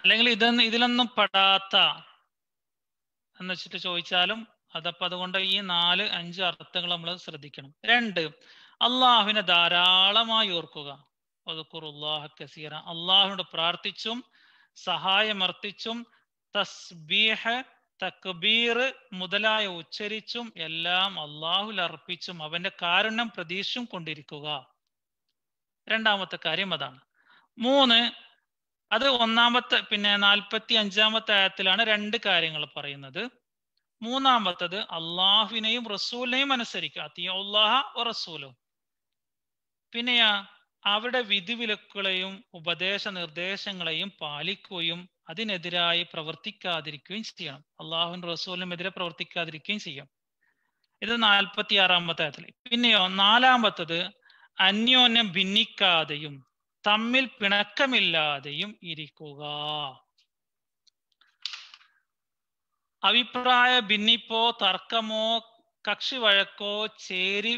അല്ലെങ്കിൽ ഇതൊന്നും ഇതിലൊന്നും പെടാത്ത എന്ന് വെച്ചിട്ട് ചോദിച്ചാലും അതപ്പോ അതുകൊണ്ട് ഈ നാല് അഞ്ച് അർത്ഥങ്ങൾ നമ്മൾ ശ്രദ്ധിക്കണം രണ്ട് അള്ളാഹുവിനെ ധാരാളമായി ഓർക്കുക ഒതുക്കുറുല്ലാഹ കസീറ അള്ളാഹുനോട് പ്രാർത്ഥിച്ചും സഹായമർത്ഥിച്ചും തസ്ബീഹ് തക്ബീർ മുതലായ ഉച്ചരിച്ചും എല്ലാം അള്ളാഹുൽ അർപ്പിച്ചും അവന്റെ കാരണം പ്രതീക്ഷും കൊണ്ടിരിക്കുക രണ്ടാമത്തെ കാര്യം അതാണ് മൂന്ന് അത് ഒന്നാമത്തെ പിന്നെ നാൽപ്പത്തി അഞ്ചാമത്തെ ആയത്തിലാണ് രണ്ട് കാര്യങ്ങൾ പറയുന്നത് മൂന്നാമത്തത് അള്ളാഹുവിനെയും റസൂലിനെയും അനുസരിക്കുക അള്ളാഹ റസൂലും പിന്നെയാ അവരുടെ വിധിവിലക്കുകളെയും ഉപദേശ നിർദ്ദേശങ്ങളെയും പാലിക്കുകയും അതിനെതിരായി പ്രവർത്തിക്കാതിരിക്കുകയും ചെയ്യണം അള്ളാഹുൻ റസൂലിനെതിരെ പ്രവർത്തിക്കാതിരിക്കുകയും ചെയ്യാം ഇത് നാൽപ്പത്തി ആറാമത്തെ അതിൽ പിന്നെയോ നാലാമത്തത് അന്യോന്യം ഭിന്നിക്കാതെയും തമ്മിൽ പിണക്കമില്ലാതെയും ഇരിക്കുക അഭിപ്രായ ഭിന്നിപ്പോ തർക്കമോ കക്ഷി വഴക്കോ ചേരി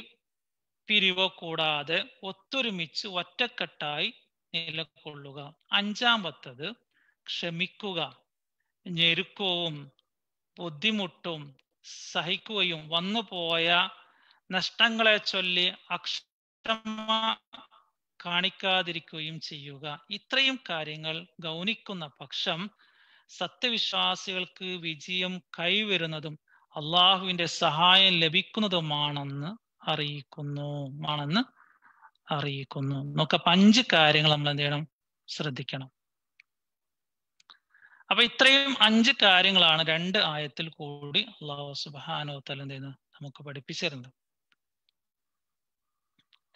പിരിവോ കൂടാതെ ഒത്തൊരുമിച്ച് ഒറ്റക്കെട്ടായി നിലകൊള്ളുക അഞ്ചാമത്തത് ക്ഷമിക്കുക ഞെരുക്കവും ബുദ്ധിമുട്ടും സഹിക്കുകയും വന്നുപോയ നഷ്ടങ്ങളെ ചൊല്ലി അക്ഷമ കാണിക്കാതിരിക്കുകയും ചെയ്യുക ഇത്രയും കാര്യങ്ങൾ ഗൗനിക്കുന്ന പക്ഷം സത്യവിശ്വാസികൾക്ക് വിജയം കൈവരുന്നതും അള്ളാഹുവിന്റെ സഹായം ലഭിക്കുന്നതുമാണെന്ന് അറിയിക്കുന്നു ആണെന്ന് അറിയിക്കുന്നു നോക്ക അഞ്ച് കാര്യങ്ങൾ നമ്മൾ എന്ത് ചെയ്യണം ശ്രദ്ധിക്കണം അപ്പൊ ഇത്രയും അഞ്ച് കാര്യങ്ങളാണ് രണ്ട് ആയത്തിൽ കൂടി അള്ളാഹു സുബാനോത്തൽ എന്ത് ചെയ്യുന്നത് നമുക്ക് പഠിപ്പിച്ചിരുന്നത്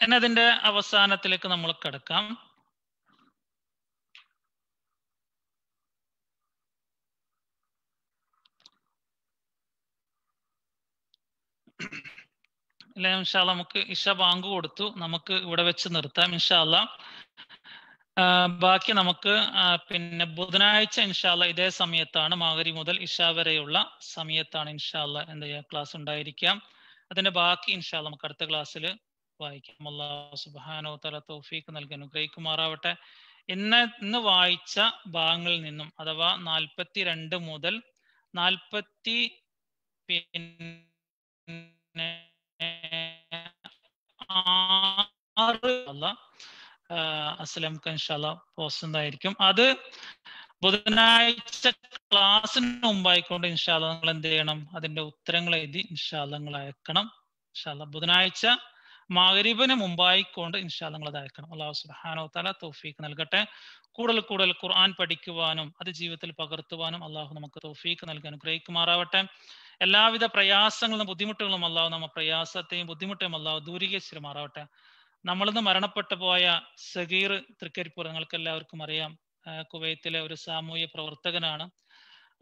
എന്നതിന്റെ അവസാനത്തിലേക്ക് നമ്മൾ കിടക്കാം അല്ലെ ഇൻഷാല്ല നമുക്ക് ഇഷ ബാങ്ക് കൊടുത്തു നമുക്ക് ഇവിടെ വെച്ച് നിർത്താം ഇൻഷാല്ല ബാക്കി നമുക്ക് പിന്നെ ബുധനാഴ്ച ഇൻഷാല്ല ഇതേ സമയത്താണ് മാഗരി മുതൽ ഇഷ വരെയുള്ള സമയത്താണ് ഇൻഷാല്ല എന്താ ചെയ്യുക ക്ലാസ് ഉണ്ടായിരിക്കാം അതിന്റെ ബാക്കി ഇൻഷാല്ല നമുക്ക് അടുത്ത ക്ലാസ്സിൽ വായിക്കാം അള്ളാഹു സുബാനോ തല തൗഫീഖ് നൽകി അനുഗ്രഹിക്കുമാറാവട്ടെ ഇന്ന് ഇന്ന് വായിച്ച ഭാഗങ്ങളിൽ നിന്നും അഥവാ നാൽപ്പത്തി രണ്ട് മുതൽ നാൽപ്പത്തി പിന്നെ ആറ് അത് ബുധനാഴ്ച ക്ലാസ്സിന് മുമ്പായിക്കൊണ്ട് ഇൻഷാല്ല നിങ്ങൾ എന്ത് ചെയ്യണം അതിന്റെ ഉത്തരങ്ങൾ എഴുതി ഇൻഷാല്ല നിങ്ങൾ അയക്കണം ഇൻഷാല്ല ബുധനാഴ്ച മകരീബിന് മുമ്പായിക്കൊണ്ട് ഇൻഷാല് നിങ്ങൾ അതായിരിക്കണം അള്ളാഹു സുബാനോ തല തോഫീക്ക് നൽകട്ടെ കൂടുതൽ കൂടുതൽ ഖുർആൻ പഠിക്കുവാനും അത് ജീവിതത്തിൽ പകർത്തുവാനും അള്ളാഹു നമുക്ക് തോഫീക്ക് നൽകി അനുഗ്രഹിക്കുമാറാവട്ടെ എല്ലാവിധ പ്രയാസങ്ങളും ബുദ്ധിമുട്ടുകളും അള്ളാഹു നമ്മ പ്രയാസത്തെയും ബുദ്ധിമുട്ടെയും അള്ളാഹു ദൂരീകരിച്ചിരുമാറാവട്ടെ നമ്മളിന്ന് മരണപ്പെട്ടു പോയ സഗീർ തൃക്കരിപ്പൂർ നിങ്ങൾക്ക് എല്ലാവർക്കും അറിയാം കുവൈത്തിലെ ഒരു സാമൂഹ്യ പ്രവർത്തകനാണ്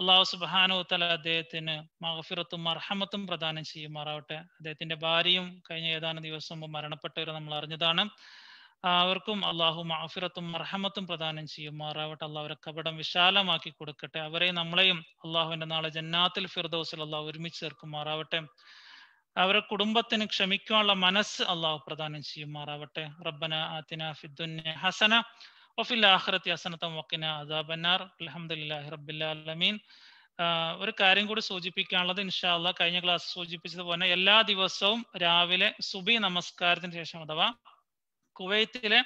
അള്ളാഹു സുബാനോ തല അദ്ദേഹത്തിന് മഹഫിറത്തും അർഹമത്തും പ്രദാനം ചെയ്യുമാറാവട്ടെ അദ്ദേഹത്തിന്റെ ഭാര്യയും കഴിഞ്ഞ ഏതാനും ദിവസം മുമ്പ് മരണപ്പെട്ടവരെ നമ്മൾ അറിഞ്ഞതാണ് അവർക്കും അള്ളാഹു മഹഫിറത്തും അർഹമത്തും പ്രദാനം ചെയ്യുമാറാവട്ടെ അള്ളാഹ് അവരെ കപടം വിശാലമാക്കി കൊടുക്കട്ടെ അവരെ നമ്മളെയും അള്ളാഹുവിന്റെ നാളെ ജന്നാത്തിൽ ഫിർദോസിൽ അള്ളാഹു ഒരുമിച്ച് ചേർക്കുമാറാവട്ടെ അവരുടെ കുടുംബത്തിന് ക്ഷമിക്കാനുള്ള മനസ്സ് അള്ളാഹു പ്രദാനം ചെയ്യുമാറാവട്ടെ റബ്ബന ആത്തിന ഫിദ്ദുന്യ ഹസന ഒഫിൽ ആഹ്റത്തി അസനത്ത മൊക്കിന അദാബന്നാർ അലഹമുല്ലാഹി റബ്ബില്ലാലമീൻ ഒരു കാര്യം കൂടി സൂചിപ്പിക്കാനുള്ളത് ഇൻഷാല്ല കഴിഞ്ഞ ക്ലാസ് സൂചിപ്പിച്ചതുപോലെ എല്ലാ ദിവസവും രാവിലെ സുബി നമസ്കാരത്തിന് ശേഷം അഥവാ കുവൈത്തിലെ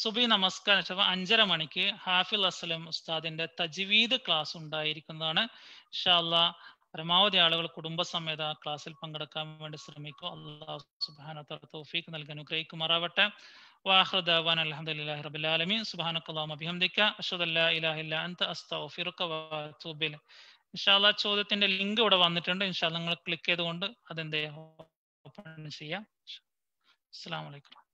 സുബി നമസ്കാരം അഥവാ അഞ്ചര മണിക്ക് ഹാഫിൽ അസ്ലം ഉസ്താദിന്റെ തജ്വീദ് ക്ലാസ് ഉണ്ടായിരിക്കുന്നതാണ് ഇൻഷാല്ല പരമാവധി ആളുകൾ കുടുംബസമേത ക്ലാസ്സിൽ പങ്കെടുക്കാൻ വേണ്ടി ശ്രമിക്കും അള്ളാഹു സുബാന തൗഫീഖ് നൽകാൻ ഗ്രഹിക്കുമാറാവട്ടെ واخر دعوانا الحمد لله رب العالمين سبحانك اللهم وبحمدك اشهد ان لا اله الا انت استغفرك واتوب اليك ഇൻഷാല്ല ചോദ്യത്തിന്റെ ലിങ്ക് ഇവിടെ വന്നിട്ടുണ്ട് ഇൻഷാല്ല നിങ്ങൾ ക്ലിക്ക് ചെയ്തുകൊണ്ട് അതെന്ത് ഓപ്പൺ ചെയ്യാം അസ്സാം വലൈക്കും